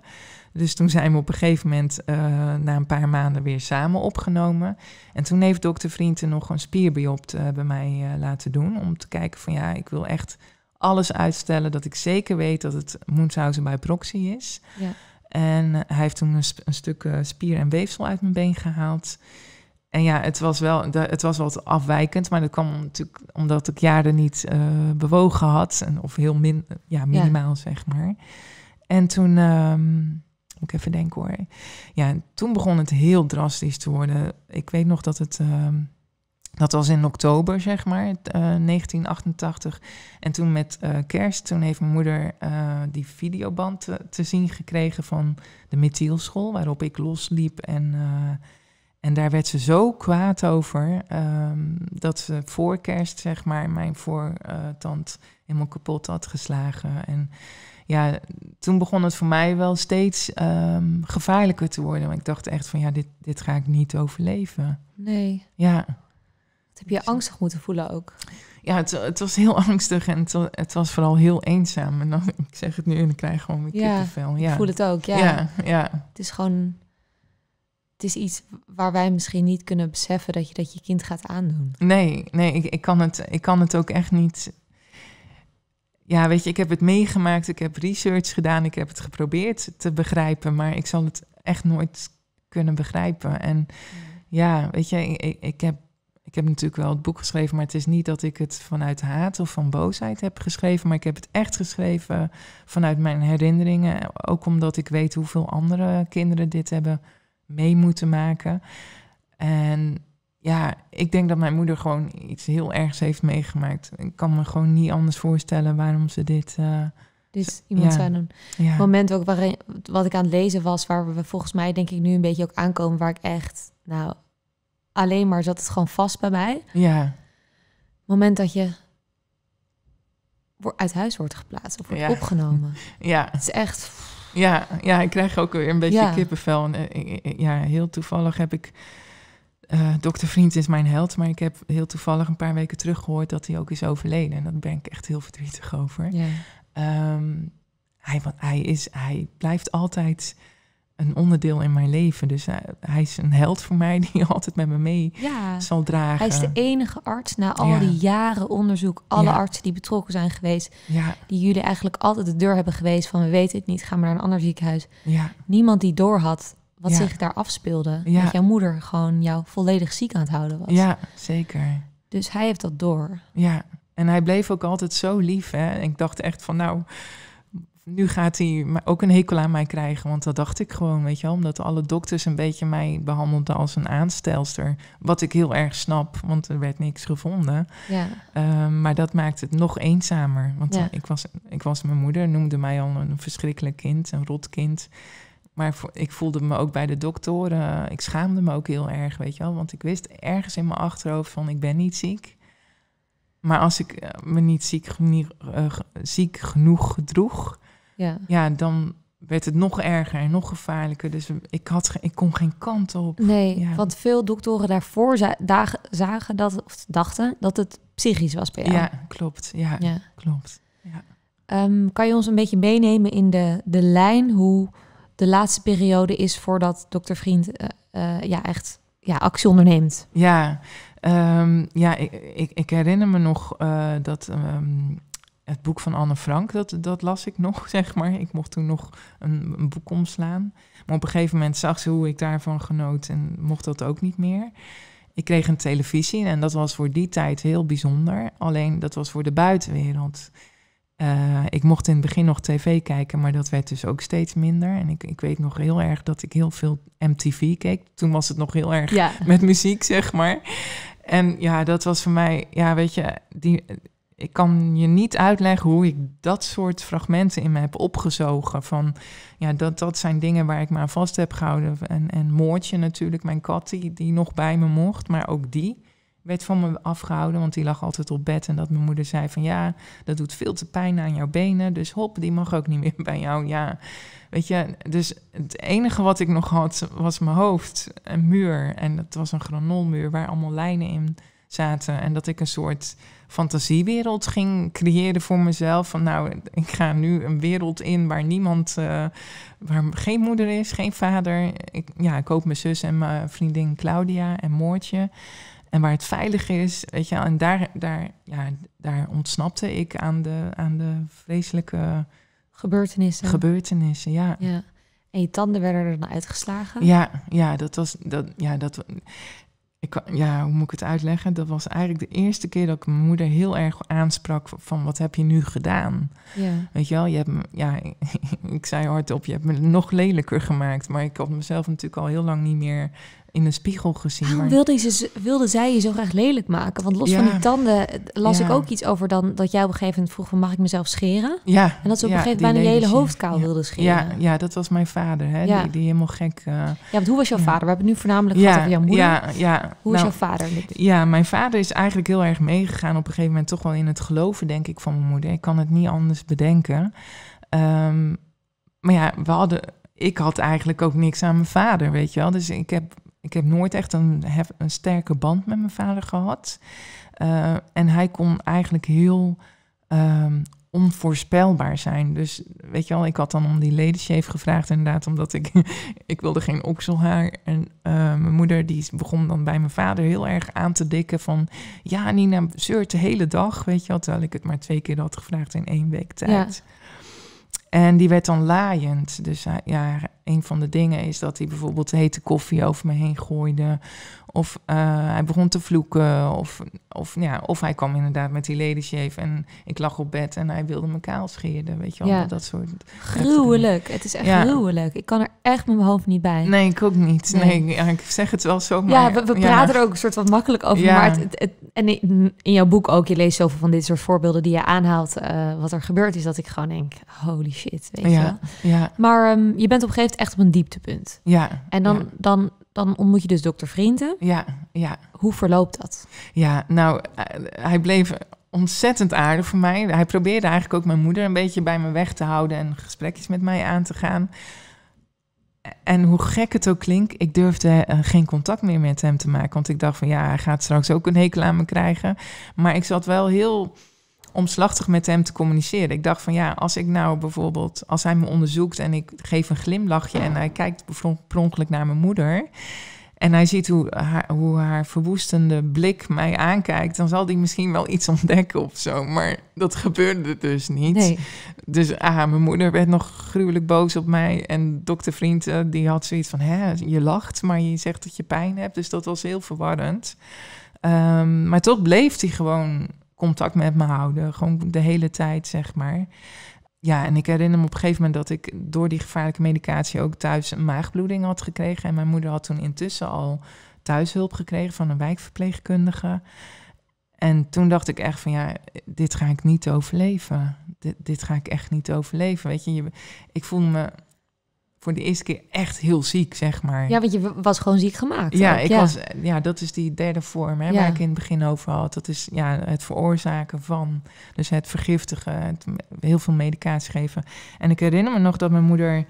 Dus toen zijn we op een gegeven moment eh, na een paar maanden weer samen opgenomen. En toen heeft dokter Vrienden nog een spierbiopt eh, bij mij eh, laten doen. Om te kijken van ja, ik wil echt alles uitstellen dat ik zeker weet dat het Moonshausen bij proxy is. Ja. En hij heeft toen een, stuk spier en weefsel uit mijn been gehaald. En ja, het was wel het was wat afwijkend, maar dat kwam natuurlijk omdat ik jaren niet bewogen had. En, of heel min, ja, minimaal, zeg maar. En toen ehm, ik even denken hoor. Ja, toen begon het heel drastisch te worden. Ik weet nog dat het. Ehm, dat was in oktober, zeg maar, 1988. Eh, en toen met eh, kerst, toen heeft mijn moeder eh, die videoband te, zien gekregen van de Mitielschool, waarop ik losliep. En, en daar werd ze zo kwaad over ehm, dat ze voor kerst, zeg maar, mijn voortand helemaal kapot had geslagen. En ja, toen begon het voor mij wel steeds ehm, gevaarlijker te worden. Want ik dacht echt van ja, dit, dit ga ik niet overleven. Nee. Ja. Dat heb je angstig moeten voelen ook? Ja, het, het was heel angstig en het, het, was vooral heel eenzaam. En dan, ik zeg het nu en dan krijg gewoon mijn ja, Ja, ik voel het ook, ja. ja. Ja, Het is gewoon... Het is iets waar wij misschien niet kunnen beseffen dat je dat je kind gaat aandoen. Nee, nee, ik, ik, kan, het, ik kan het ook echt niet ja, weet je, ik heb het meegemaakt, ik heb research gedaan, ik heb het geprobeerd te begrijpen, maar ik zal het echt nooit kunnen begrijpen. En mm. ja, weet je, ik, ik heb ik heb natuurlijk wel het boek geschreven, maar het is niet dat ik het vanuit haat of van boosheid heb geschreven. Maar ik heb het echt geschreven vanuit mijn herinneringen. Ook omdat ik weet hoeveel andere kinderen dit hebben mee moeten maken. En ja, ik denk dat mijn moeder gewoon iets heel ergs heeft meegemaakt. Ik kan me gewoon niet anders voorstellen waarom ze dit. Uh, dus iemand ja, zou doen. Ja. moment ook waarin wat ik aan het lezen was, waar we volgens mij denk ik nu een beetje ook aankomen, waar ik echt, nou, alleen maar zat het gewoon vast bij mij. Ja. moment dat je uit huis wordt geplaatst of wordt opgenomen. Ja. Het is echt. Ja, ja, ik krijg ook weer een beetje kippenvel. En, eh, eh, ja, heel toevallig heb ik uh, dokter Vriend is mijn held, maar ik heb heel toevallig een paar weken terug gehoord dat hij ook is overleden. En daar ben ik echt heel verdrietig over. Ja. Ehm, hij, want hij, is, hij blijft altijd een onderdeel in mijn leven. Dus eh, hij, is een held voor mij die altijd met me mee zal dragen. Hij is de enige arts na al die jaren onderzoek, alle artsen die betrokken zijn geweest, die jullie eigenlijk altijd de deur hebben geweest van we weten het niet, gaan maar naar een ander ziekenhuis. Niemand die door had wat zich daar afspeelde. Dat jouw moeder gewoon jou volledig ziek aan het houden was. Ja, zeker. Dus hij heeft dat door. Ja, en hij bleef ook altijd zo lief. Hè? Ik dacht echt van nou, nu gaat hij ook een hekel aan mij krijgen. Want dat dacht ik gewoon, weet je wel. Omdat alle dokters een beetje mij behandelden als een aanstelster. Wat ik heel erg snap, want er werd niks gevonden. Ja. Ehm, maar dat maakt het nog eenzamer. Want ja. ik, was, ik was mijn moeder, noemde mij al een verschrikkelijk kind, een rot kind. Maar ik voelde me ook bij de doktoren, ik schaamde me ook heel erg, weet je wel. Want ik wist ergens in mijn achterhoofd van, ik ben niet ziek. Maar als ik eh, me niet ziek, eh, ziek genoeg droeg, ja. ja, dan werd het nog erger en nog gevaarlijker. Dus ik, had ik kon geen kant op. Nee, want veel doktoren daarvoor zagen dat, of dachten dat het psychisch was bij jou. Ja, klopt. Ja, klopt. Ja. Ehm, kan je ons een beetje meenemen in de, de lijn hoe de laatste periode is voordat dokter Vriend eh, eh, ja, echt ja, actie onderneemt. Ja, ehm, ja ik, ik, ik, herinner me nog eh, dat. Ehm, het boek van Anne Frank, dat, dat las ik nog, zeg maar. Ik mocht toen nog een, een, boek omslaan. Maar op een gegeven moment zag ze hoe ik daarvan genoot en mocht dat ook niet meer. Ik kreeg een televisie en dat was voor die tijd heel bijzonder. Alleen dat was voor de buitenwereld. Eh, ik mocht in het begin nog tv kijken, maar dat werd dus ook steeds minder. En ik, ik weet nog heel erg dat ik heel veel MTV keek. Toen was het nog heel erg met muziek, zeg maar. En ja, dat was voor mij, ja, weet je, die, ik kan je niet uitleggen hoe ik dat soort fragmenten in me heb opgezogen. Van ja, dat, dat zijn dingen waar ik me aan vast heb gehouden. En, en Moortje natuurlijk, mijn kat die nog bij me mocht, maar ook die werd van me afgehouden, want die lag altijd op bed. En dat mijn moeder zei van ja, dat doet veel te pijn aan jouw benen. Dus hop, die mag ook niet meer bij jou. Ja, weet je, dus het enige wat ik nog had was mijn hoofd, een muur. En dat was een granolmuur waar allemaal lijnen in zaten. En dat ik een soort fantasiewereld ging creëren voor mezelf. Van nou, ik ga nu een wereld in waar niemand, eh, waar geen moeder is, geen vader. Ik, ja, ik hoop mijn zus en mijn vriendin Claudia en Moortje en waar het veilig is. Weet je, en daar, daar, ja, daar ontsnapte ik aan de, aan de vreselijke gebeurtenissen. Gebeurtenissen, ja. ja. En je tanden werden er dan uitgeslagen? Ja, ja dat was. Dat, ja, dat, ik, ja, hoe moet ik het uitleggen? Dat was eigenlijk de eerste keer dat ik mijn moeder heel erg aansprak van wat heb je nu gedaan? Ja. Weet je wel, je hebt ja, ik zei hardop, je hebt me nog lelijker gemaakt. Maar ik had mezelf natuurlijk al heel lang niet meer in een spiegel gezien. Waarom wilde, ze, wilde zij je zo graag lelijk maken? Want los van die tanden eh, las ik ook iets over dan dat jij op een gegeven moment vroeg van mag ik mezelf scheren? Ja. En dat ze op een gegeven moment bijna je hele hoofd kaal wilde scheren. Ja, ja, dat was mijn vader, hè? Die, die, helemaal gek. Uh... ja, want hoe was jouw vader? We hebben nu voornamelijk gehad over jouw moeder. Ja, ja. Hoe is nou, jouw vader? Ja, mijn vader is eigenlijk heel erg meegegaan op een gegeven moment toch wel in het geloven, denk ik, van mijn moeder. Ik kan het niet anders bedenken. Ehm, maar ja, we hadden ik had eigenlijk ook niks aan mijn vader, weet je wel. Dus ik heb ik heb nooit echt een, een sterke band met mijn vader gehad. Eh, en hij kon eigenlijk heel ehm, onvoorspelbaar zijn. Dus weet je wel, ik had dan om die ledenshave gevraagd inderdaad, omdat ik, ik wilde geen okselhaar. En eh, mijn moeder die begon dan bij mijn vader heel erg aan te dikken van, ja Nina, zeurt de hele dag, weet je wel. Terwijl ik het maar twee keer had gevraagd in één week tijd. Ja. En die werd dan laaiend. Dus eh, ja, een van de dingen is dat hij bijvoorbeeld hete koffie over me heen gooide. Of eh, hij begon te vloeken. Of, of, ja, of hij kwam inderdaad met die ledenshave en ik lag op bed en hij wilde me kaal scheren. Weet je wel, dat soort... Gruwelijk. Het is echt ja. gruwelijk. Ik kan er echt met mijn hoofd niet bij. Nee, ik ook niet. Nee, ja, ik zeg het wel zo, Ja, we, we praten er ook een soort wat makkelijk over. Maar het, en in jouw boek ook, je leest zoveel van dit soort voorbeelden die je aanhaalt. Eh, wat er gebeurd is, dat ik gewoon denk, holy shit ja, Maar ehm, je bent op een gegeven moment echt op een dieptepunt. Ja. En dan, dan, dan ontmoet je dus dokter Vrienden. Ja, ja. Hoe verloopt dat? Ja, nou, eh, hij bleef ontzettend aardig voor mij. Hij probeerde eigenlijk ook mijn moeder een beetje bij me weg te houden en gesprekjes met mij aan te gaan. En hoe gek het ook klinkt, ik durfde eh, geen contact meer met hem te maken. Want ik dacht van ja, hij gaat straks ook een hekel aan me krijgen. Maar ik zat wel heel omslachtig met hem te communiceren. Ik dacht van ja, als ik nou bijvoorbeeld, als hij me onderzoekt en ik geef een glimlachje en hij kijkt pronkelijk naar mijn moeder. En hij ziet hoe haar, hoe haar verwoestende blik mij aankijkt, dan zal hij misschien wel iets ontdekken of zo. Maar dat gebeurde dus niet. Dus ah, mijn moeder werd nog gruwelijk boos op mij. En dokter Vriend, eh, die had zoiets van: hè, je lacht, maar je zegt dat je pijn hebt. Dus dat was heel verwarrend. Ehm, maar toch bleef hij gewoon contact met me houden. Gewoon de hele tijd, zeg maar. Ja, en ik herinner me op een gegeven moment dat ik door die gevaarlijke medicatie ook thuis een maagbloeding had gekregen. En mijn moeder had toen intussen al thuishulp gekregen van een wijkverpleegkundige. En toen dacht ik echt van ja, dit ga ik niet overleven. Dit, dit ga ik echt niet overleven. Weet je, je ik voel me voor de eerste keer echt heel ziek, zeg maar. Ja, want je was gewoon ziek gemaakt. Ja, ik Was, eh, ja dat is die derde vorm hè, waar ik in het begin over had. Dat is ja, het veroorzaken van, dus het vergiftigen, het, heel veel medicatie geven. En ik herinner me nog dat mijn moeder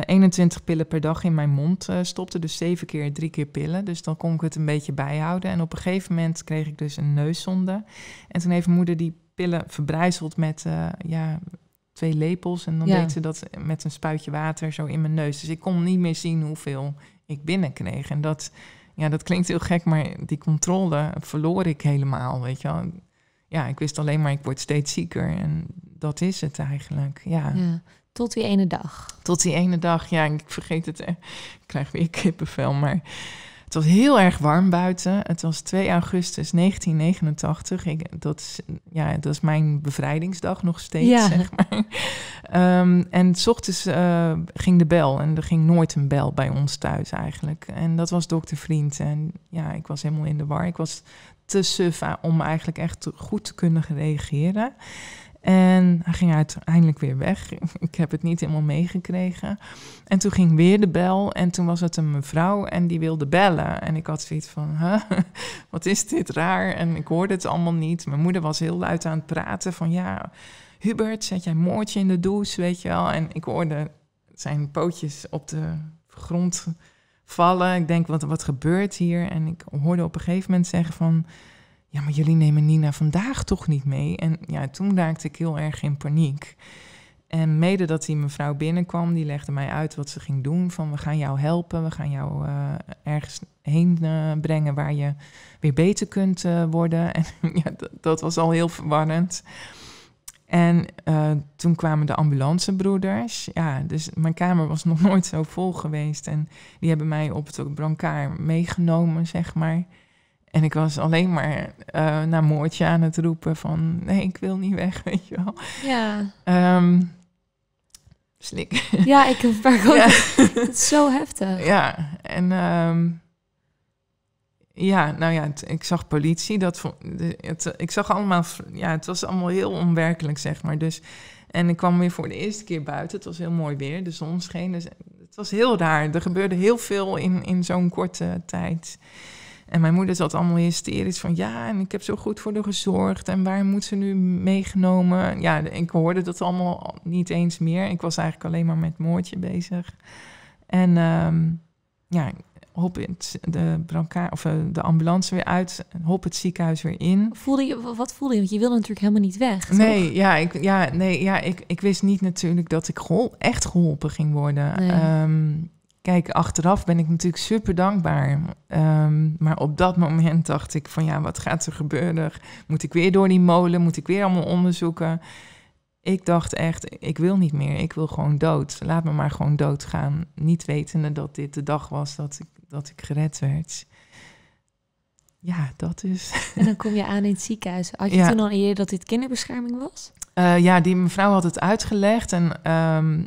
21 eh, pillen per dag in mijn mond eh, stopte. Dus zeven keer, drie keer pillen. Dus dan kon ik het een beetje bijhouden. En op een gegeven moment kreeg ik dus een neuszonde. En toen heeft mijn moeder die pillen verbrijzeld met ja, twee lepels. En dan deed ze dat met een spuitje water zo in mijn neus. Dus ik kon niet meer zien hoeveel ik binnenkreeg. En dat, ja, dat klinkt heel gek, maar die controle verloor ik helemaal, weet je wel. Ja, ik wist alleen maar, ik word steeds zieker. En dat is het eigenlijk, ja. ja. Tot die ene dag. Tot die ene dag, ja. Ik vergeet het, ik krijg weer kippenvel, maar... Het was heel erg warm buiten. Het was 2 augustus 1989. Ik, dat, is, ja, dat is mijn bevrijdingsdag nog steeds, zeg maar. Ehm, en s ochtends eh, ging de bel. En er ging nooit een bel bij ons thuis eigenlijk. En dat was dokter Vriend. En ja, ik was helemaal in de war. Ik was te suf ah, om eigenlijk echt goed te kunnen reageren. En hij ging uiteindelijk weer weg. Ik heb het niet helemaal meegekregen. En toen ging weer de bel. En toen was het een mevrouw en die wilde bellen. En ik had zoiets van, wat is dit raar? En ik hoorde het allemaal niet. Mijn moeder was heel luid aan het praten van, ja, Hubert, zet jij moordje in de douche, weet je wel? En ik hoorde zijn pootjes op de grond vallen. Ik denk, wat, wat gebeurt hier? En ik hoorde op een gegeven moment zeggen van ja, maar jullie nemen Nina vandaag toch niet mee? En ja, toen raakte ik heel erg in paniek. En mede dat die mevrouw binnenkwam, die legde mij uit wat ze ging doen. Van we gaan jou helpen, we gaan jou eh, ergens heen eh, brengen waar je weer beter kunt eh, worden. En ja, dat, was al heel verwarrend. En toen kwamen de ambulancebroeders. Ja, dus mijn kamer was nog nooit zo vol geweest. En die hebben mij op het brancard meegenomen, zeg maar. En ik was alleen maar uh, naar Moortje aan het roepen van... nee, ik wil niet weg, weet je wel. Ja. Um, ehm, slik. Ja, ik heb het zo heftig. Ja, en... Ehm, ja, nou ja, ik zag politie. Dat, ik zag allemaal... Ja, het was allemaal heel onwerkelijk, zeg maar. Dus, en ik kwam weer voor de eerste keer buiten. Het was heel mooi weer. De zon scheen. Dus het was heel raar. Er gebeurde heel veel in, in zo'n korte tijd. En mijn moeder zat allemaal hysterisch van ja, en ik heb zo goed voor haar gezorgd en waar moet ze nu meegenomen? Ja, ik hoorde dat allemaal niet eens meer. Ik was eigenlijk alleen maar met Moortje bezig. En ehm, ja, hop het, de, of, eh, de ambulance weer uit, hop het ziekenhuis weer in. Voelde je, wat voelde je? Want je wilde natuurlijk helemaal niet weg. Nee, ja, ik, ja, nee, ja ik, ik wist niet natuurlijk dat ik echt geholpen ging worden. Nee. Ehm, Kijk, achteraf ben ik natuurlijk super dankbaar. Ehm, maar op dat moment dacht ik van ja, wat gaat er gebeuren? Moet ik weer door die molen? Moet ik weer allemaal onderzoeken? Ik dacht echt, ik wil niet meer. Ik wil gewoon dood. Laat me maar gewoon doodgaan. Niet wetende dat dit de dag was dat ik, dat ik gered werd. Ja, dat is. En dan kom je aan in het ziekenhuis. Had je toen al eerder idee dat dit kinderbescherming was? Eh, ja, die mevrouw had het uitgelegd. En ehm,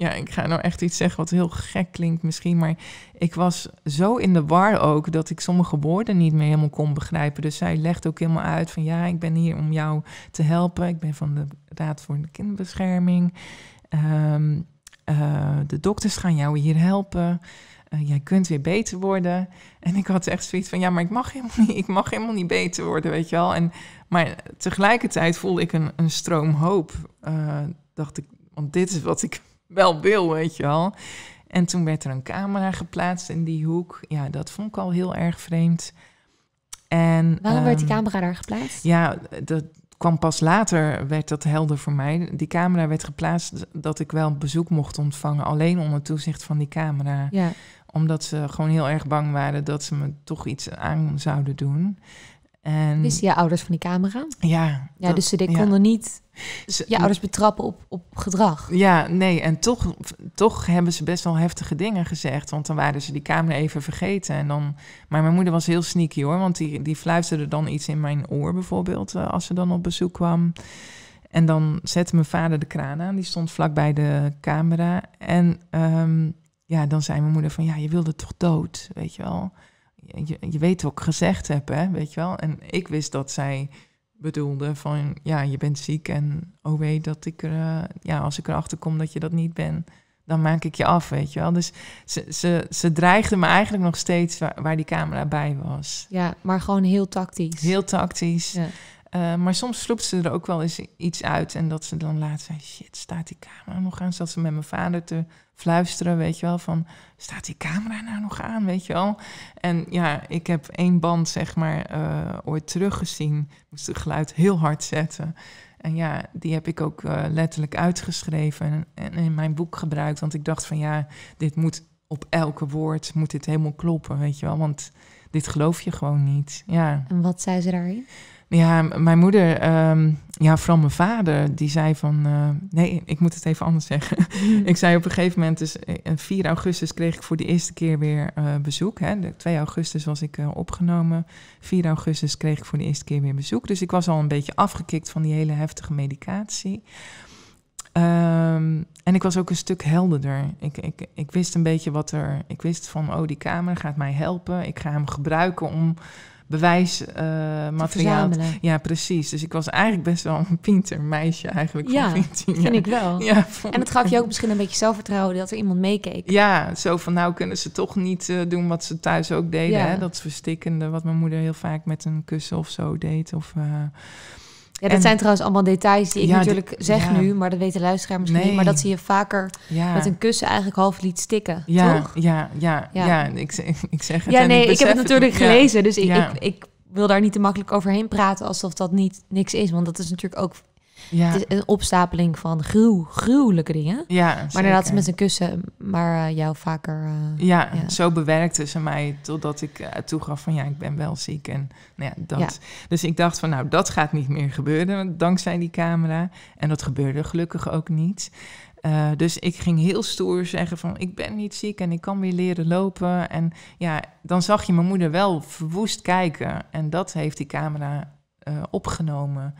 ja, ik ga nou echt iets zeggen wat heel gek klinkt misschien, maar ik was zo in de war ook dat ik sommige woorden niet meer helemaal kon begrijpen. Dus zij legde ook helemaal uit van ja, ik ben hier om jou te helpen. Ik ben van de Raad voor de Kinderbescherming. Ehm, eh, de dokters gaan jou hier helpen. Eh, jij kunt weer beter worden. En ik had echt zoiets van, ja, maar ik mag helemaal niet, ik mag helemaal niet beter worden, weet je wel. En, maar tegelijkertijd voelde ik een, een stroom hoop. Eh, dacht ik, want dit is wat ik wel wil, weet je wel. En toen werd er een camera geplaatst in die hoek. Ja, dat vond ik al heel erg vreemd. En, Waarom werd die ehm, camera daar geplaatst? Ja, dat kwam pas later, werd dat helder voor mij. Die camera werd geplaatst dat ik wel bezoek mocht ontvangen, alleen onder toezicht van die camera. Ja. Omdat ze gewoon heel erg bang waren dat ze me toch iets aan zouden doen. En... Wisten je ouders van die camera? Ja. ja dus ze konden niet ze, je ouders betrappen op, op gedrag. Ja, nee. En toch, toch hebben ze best wel heftige dingen gezegd. Want dan waren ze die camera even vergeten. En dan... Maar mijn moeder was heel sneaky hoor. Want die, die fluisterde dan iets in mijn oor bijvoorbeeld. Eh, als ze dan op bezoek kwam. En dan zette mijn vader de kraan aan. Die stond vlak bij de camera. En ehm, ja, dan zei mijn moeder van... Ja, je wilde toch dood, weet je wel je, weet ook gezegd heb, hè, weet je wel. En ik wist dat zij bedoelde van, ja, je bent ziek en oh weet dat ik er, eh, ja, als ik erachter kom dat je dat niet bent, dan maak ik je af, weet je wel. Dus ze, ze, ze dreigde me eigenlijk nog steeds waar, waar die camera bij was. Ja, maar gewoon heel tactisch. Heel tactisch. Ja. Eh, maar soms sloept ze er ook wel eens iets uit. En dat ze dan laat zei: shit, staat die camera nog aan? Zat ze met mijn vader te fluisteren, weet je wel. Van, staat die camera nou nog aan, weet je wel. En ja, ik heb één band, zeg maar, eh, ooit teruggezien. Moest het geluid heel hard zetten. En ja, die heb ik ook eh, letterlijk uitgeschreven en, in mijn boek gebruikt. Want ik dacht van ja, dit moet op elke woord, moet dit helemaal kloppen, weet je wel. Want dit geloof je gewoon niet, ja. En wat zei ze daarin? Ja, mijn moeder, ehm, ja, vooral mijn vader, die zei van... Eh, nee, ik moet het even anders zeggen. Hmm. ik zei op een gegeven moment, dus 4 eh, augustus kreeg ik voor de eerste keer weer eh, bezoek. Hè. De 2 augustus was ik opgenomen. 4 augustus kreeg ik voor de eerste keer weer bezoek. Dus ik was al een beetje afgekikt van die hele heftige medicatie. Ehm, en ik was ook een stuk helderder. Ik, ik, ik wist een beetje wat er... Ik wist van, oh, die kamer gaat mij helpen. Ik ga hem gebruiken om bewijsmateriaal. Eh, uh, ja, precies. Dus ik was eigenlijk best wel een pintermeisje eigenlijk ja, van jaar. vind ik wel. Ja, en het gaf je ook misschien een beetje zelfvertrouwen dat er iemand meekeek. Ja, zo van nou kunnen ze toch niet eh, doen wat ze thuis ook deden. Hè? Dat verstikkende wat mijn moeder heel vaak met een kussen of zo deed. Of... Eh, ja, dat zijn trouwens allemaal details die ik natuurlijk zeg nu, maar dat weten luisteraars misschien niet. Maar dat zie je vaker met een kussen eigenlijk half liet stikken, ja, toch? Ja, ja, ja. Ik, ik, zeg het Ja, nee, ik, ik heb het natuurlijk gelezen, dus ik, ik, ik wil daar niet te makkelijk overheen praten alsof dat niet niks is. Want dat is natuurlijk ook ja. Het is een opstapeling van gruw, gruwelijke dingen. Ja, maar inderdaad, met zijn kussen, maar eh, jou vaker. Eh, ja, zo bewerkte ze mij totdat ik toe eh, toegaf van ja, ik ben wel ziek. En nou ja, dat. Dus ik dacht van nou, dat gaat niet meer gebeuren dankzij die camera. En dat gebeurde gelukkig ook niet. dus ik ging heel stoer zeggen van ik ben niet ziek en ik kan weer leren lopen. En ja, dan zag je mijn moeder wel verwoest kijken. En dat heeft die camera opgenomen.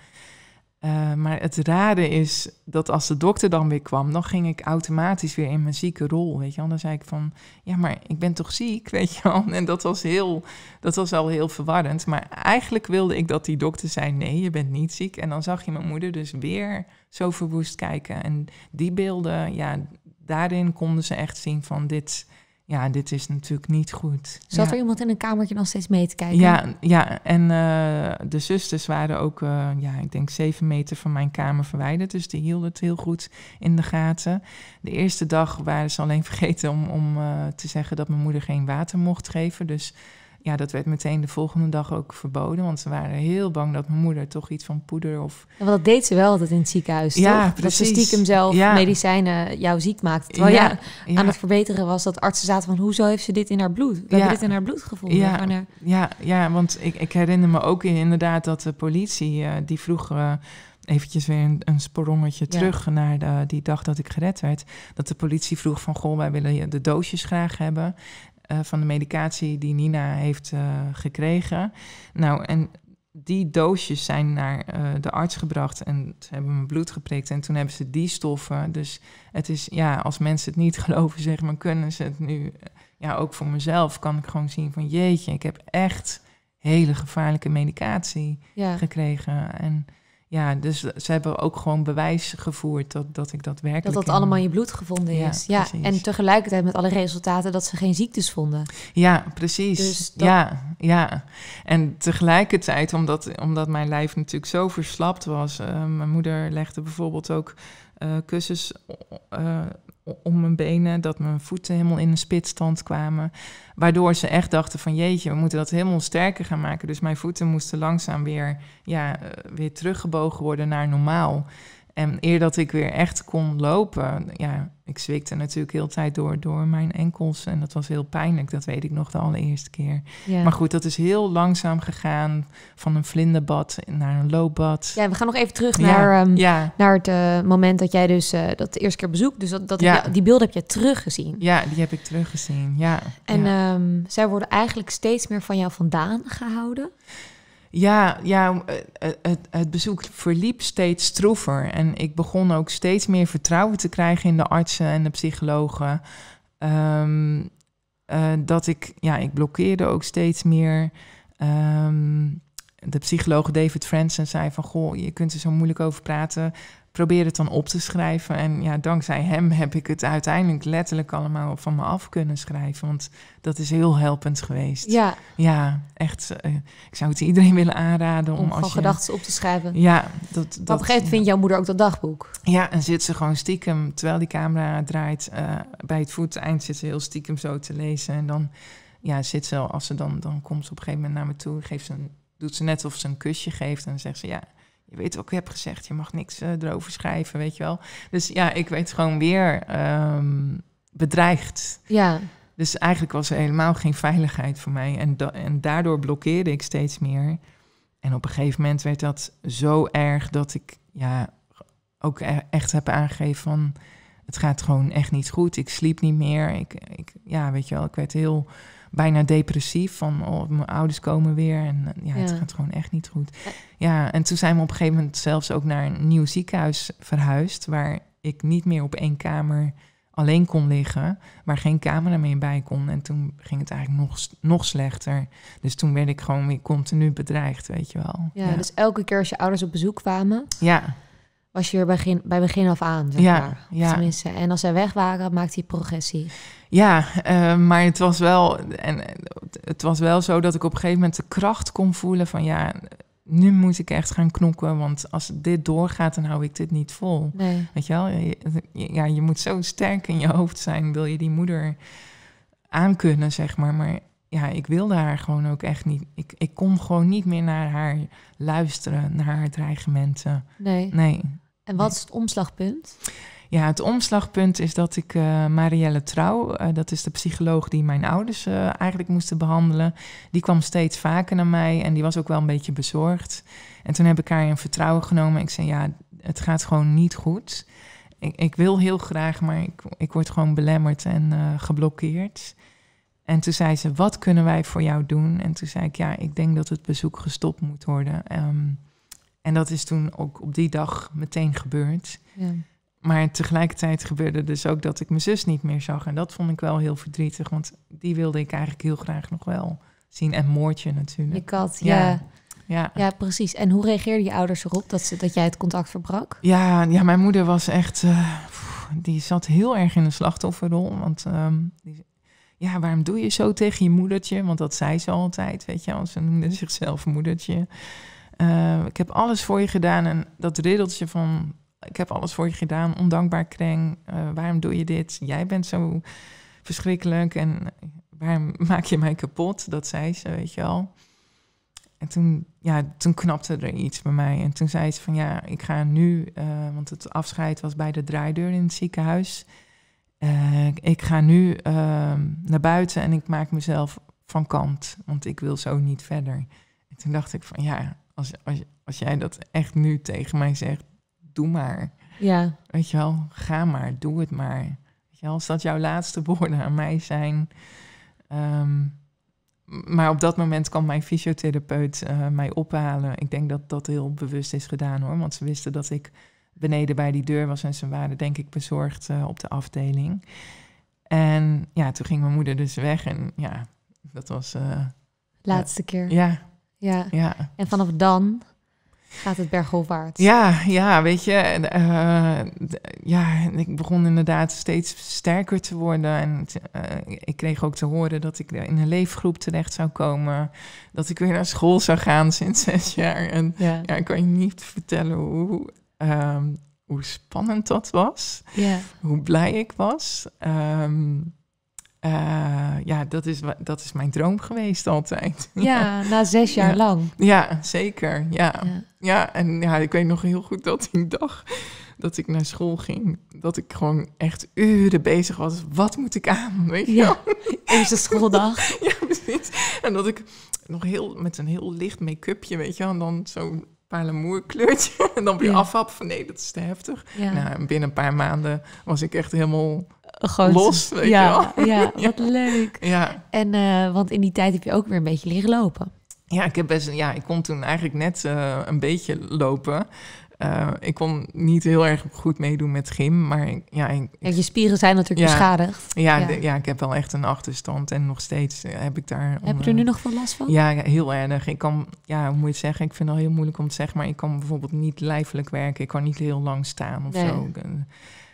Eh, maar het rare is dat als de dokter dan weer kwam, dan ging ik automatisch weer in mijn zieke rol, weet je wel. Dan zei ik van, ja, maar ik ben toch ziek, weet je wel. En dat was, heel, dat was al heel verwarrend. Maar eigenlijk wilde ik dat die dokter zei, nee, je bent niet ziek. En dan zag je mijn moeder dus weer zo verwoest kijken. En die beelden, ja, daarin konden ze echt zien van dit ja, dit is natuurlijk niet goed. Zat er iemand in een kamertje nog steeds mee te kijken? Ja, ja en eh, de zusters waren ook, eh, ja, ik denk zeven meter van mijn kamer verwijderd. Dus die hielden het heel goed in de gaten. De eerste dag waren ze alleen vergeten om, om eh, te zeggen dat mijn moeder geen water mocht geven. Dus ja, dat werd meteen de volgende dag ook verboden. Want ze waren heel bang dat mijn moeder toch iets van poeder of... Ja, want dat deed ze wel dat in het ziekenhuis, ja, Precies. Dat ze stiekem zelf medicijnen jou ziek maakte. Terwijl ja, ja, aan het verbeteren was dat artsen zaten van... hoezo heeft ze dit in haar bloed? We hebben dit in haar bloed gevonden. Ja, haar... Eh, ja, ja want ik, ik herinner me ook inderdaad dat de politie... Eh, die vroeg... Eh, eventjes weer een, een sprongetje terug naar die dag dat ik gered werd. Dat de politie vroeg van, goh, wij willen de doosjes graag hebben. Eh, van de medicatie die Nina heeft eh, gekregen. Nou, en die doosjes zijn naar eh, de arts gebracht en ze hebben mijn bloed geprikt. En toen hebben ze die stoffen. Dus het is, ja, als mensen het niet geloven, zeg maar, kunnen ze het nu. Ja, ook voor mezelf kan ik gewoon zien van jeetje, ik heb echt hele gevaarlijke medicatie gekregen. En ja, dus ze hebben ook gewoon bewijs gevoerd dat, dat ik dat werkelijk... Dat dat allemaal in je bloed gevonden is. Ja, en tegelijkertijd met alle resultaten dat ze geen ziektes vonden. Ja, precies. Dus Ja, ja. En tegelijkertijd, omdat, omdat mijn lijf natuurlijk zo verslapt was... Eh, mijn moeder legde bijvoorbeeld ook eh, kussens uh, om mijn benen, dat mijn voeten helemaal in een spitstand kwamen. Waardoor ze echt dachten van jeetje, we moeten dat helemaal sterker gaan maken. Dus mijn voeten moesten langzaam weer, ja, eh, weer teruggebogen worden naar normaal. En eer dat ik weer echt kon lopen, ja, ik zwikte natuurlijk heel de tijd door, door mijn enkels. En dat was heel pijnlijk, dat weet ik nog de allereerste keer. Maar goed, dat is heel langzaam gegaan van een vlinderbad naar een loopbad. Ja, we gaan nog even terug naar, ehm, naar het eh, moment dat jij dus eh, dat de eerste keer bezoekt. Dus dat, die, beelden heb je teruggezien. Ja, die heb ik teruggezien, ja. En ehm, zij worden eigenlijk steeds meer van jou vandaan gehouden. Ja, ja eh, eh, het, het, bezoek verliep steeds stroever. En ik begon ook steeds meer vertrouwen te krijgen in de artsen en de psychologen. Ehm, eh, dat ik, ja, ik blokkeerde ook steeds meer. Ehm, de psycholoog David Franson zei van, goh, je kunt er zo moeilijk over praten probeer het dan op te schrijven. En ja, dankzij hem heb ik het uiteindelijk letterlijk allemaal van me af kunnen schrijven. Want dat is heel helpend geweest. Ja. Ja, echt. Eh, ik zou het iedereen willen aanraden om, om als je... gedachten op te schrijven. Ja. Dat, dat, op een gegeven moment vindt jouw moeder ook dat dagboek. Ja, en zit ze gewoon stiekem, terwijl die camera draait, eh, bij het voeteind zit ze heel stiekem zo te lezen. En dan ja, zit ze, als ze dan, dan komt ze op een gegeven moment naar me toe, geeft ze een, doet ze net of ze een kusje geeft en dan zegt ze ja je weet ook, ik heb gezegd, je mag niks eh, erover schrijven, weet je wel. Dus ja, ik werd gewoon weer ehm, bedreigd. Ja. Dus eigenlijk was er helemaal geen veiligheid voor mij. En, en daardoor blokkeerde ik steeds meer. En op een gegeven moment werd dat zo erg dat ik ja, ook e-, echt heb aangegeven van... het gaat gewoon echt niet goed, ik sliep niet meer. Ik, ik, ja, weet je wel, ik werd heel bijna depressief. Van oh, mijn ouders komen weer. En eh, ja, het gaat gewoon echt niet goed. Ja, en toen zijn we op een gegeven moment zelfs ook naar een nieuw ziekenhuis verhuisd. Waar ik niet meer op één kamer alleen kon liggen, waar geen camera meer bij kon. En toen ging het eigenlijk nog, nog slechter. Dus toen werd ik gewoon weer continu bedreigd, weet je wel. ja. dus elke keer als je ouders op bezoek kwamen, ja was je er begin, bij begin af aan. Zeg ja, maar. ja. Tenminste. En als zij weg waren, maakte hij progressie. Ja, eh, maar het was, wel, en, eh, het was wel zo dat ik op een gegeven moment de kracht kon voelen van ja, nu moet ik echt gaan knokken. Want als dit doorgaat, dan hou ik dit niet vol. Nee. Weet je wel, je, ja, je moet zo sterk in je hoofd zijn, wil je die moeder aankunnen, zeg maar. Maar ja, ik wilde haar gewoon ook echt niet. Ik, ik kon gewoon niet meer naar haar luisteren, naar haar dreigementen. Nee. Nee. En wat is het omslagpunt? Ja, het omslagpunt is dat ik eh, Marielle Trouw, eh, dat is de psycholoog die mijn ouders eh, eigenlijk moesten behandelen, die kwam steeds vaker naar mij en die was ook wel een beetje bezorgd. En toen heb ik haar in vertrouwen genomen. Ik zei, ja, het gaat gewoon niet goed. Ik, ik wil heel graag, maar ik, ik word gewoon belemmerd en geblokkeerd. En toen zei ze, wat kunnen wij voor jou doen? En toen zei ik, ja, ik denk dat het bezoek gestopt moet worden. Ehm, en dat is toen ook op die dag meteen gebeurd. Ja. Maar tegelijkertijd gebeurde dus ook dat ik mijn zus niet meer zag. En dat vond ik wel heel verdrietig, want die wilde ik eigenlijk heel graag nog wel zien. En Moortje natuurlijk. Je kat, ja. ja. Ja. ja, precies. En hoe reageerden je ouders erop dat, ze, dat jij het contact verbrak? Ja, ja mijn moeder was echt. Eh, die zat heel erg in een slachtofferrol. Want ehm, die, ja, waarom doe je zo tegen je moedertje? Want dat zei ze altijd, weet je, ze noemde zichzelf moedertje. Ehm, ik heb alles voor je gedaan. En dat riddeltje van ik heb alles voor je gedaan, ondankbaar kreng, eh, waarom doe je dit? Jij bent zo verschrikkelijk en eh, waarom maak je mij kapot? Dat zei ze, weet je wel. En toen, ja, toen knapte er iets bij mij. En toen zei ze van ja, ik ga nu, eh, want het afscheid was bij de draaideur in het ziekenhuis. ik ga nu ehm, naar buiten en ik maak mezelf van kant, want ik wil zo niet verder. En toen dacht ik van ja, als, jij dat echt nu tegen mij zegt, doe maar. Ja. Weet je wel, ga maar, doe het maar. Weet je wel, als dat jouw laatste woorden aan mij zijn. Ehm, maar op dat moment kan mijn fysiotherapeut eh, mij ophalen. Ik denk dat dat heel bewust is gedaan hoor. Want ze wisten dat ik beneden bij die deur was en ze waren denk ik bezorgd eh, op de afdeling. En ja, toen ging mijn moeder dus weg en ja, dat was... Eh, laatste keer. Ja, ja. ja. En vanaf dan gaat het bergopwaarts. Ja, ja, weet je. Uh, ja, ik begon inderdaad steeds sterker te worden. En eh, ik kreeg ook te horen dat ik in een leefgroep terecht zou komen. Dat ik weer naar school zou gaan sinds zes jaar. En ja. ik kan je niet vertellen hoe... Ehm, hoe spannend dat was, ja. hoe blij ik was. Ehm, eh, ja, dat is, dat is mijn droom geweest altijd. Ja, na zes jaar lang. Ja, zeker. Ja. ja. en ja, ik weet nog heel goed dat die dag dat ik naar school ging, dat ik gewoon echt uren bezig was. Wat moet ik aan? Weet je ja. Eerste schooldag. ja, precies. En dat ik nog heel met een heel licht make-upje, weet je en dan zo'n paar kleurtje. En dan weer ja. afhap van nee, dat is te heftig. Ja. Nou, binnen een paar maanden was ik echt helemaal Los, weet ja, je wel. Ja, wat leuk. Ja. En, eh, want in die tijd heb je ook weer een beetje leren lopen. Ja, ik, heb best, ja, ik kon toen eigenlijk net eh, een beetje lopen. Eh, ik kon niet heel erg goed meedoen met gym, maar ja, ik, Je spieren zijn natuurlijk beschadigd. Ja, ja. ik heb wel echt een achterstand en nog steeds heb ik daar... Heb je er nu nog veel last van? Ja, heel erg. Ik kan, ja, hoe moet je het zeggen? Ik vind het al heel moeilijk om te zeggen, maar ik kan bijvoorbeeld niet lijfelijk werken. Ik kan niet heel lang staan of zo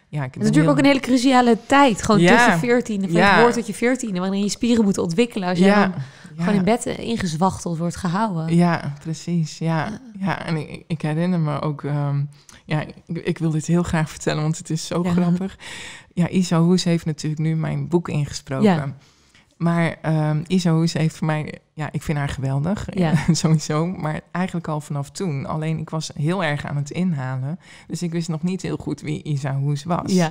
ja, ik het is natuurlijk ook een hele cruciale tijd. Gewoon ja. tussen 14 je ja. dat tot je 14, waarin je spieren moet ontwikkelen. Als je gewoon in bed eh, ingezwachteld wordt gehouden. Ja, precies. Ja, ja. en ik, ik herinner me ook. Ehm, ja, ik, ik, wil dit heel graag vertellen, want het is zo grappig. Ja, Isa Hoes heeft natuurlijk nu mijn boek ingesproken. Maar um, ehm, Hoes heeft voor mij, ja, ik vind haar geweldig, sowieso. Maar eigenlijk al vanaf toen. Alleen ik was heel erg aan het inhalen. Dus ik wist nog niet heel goed wie Hoes was. Ja.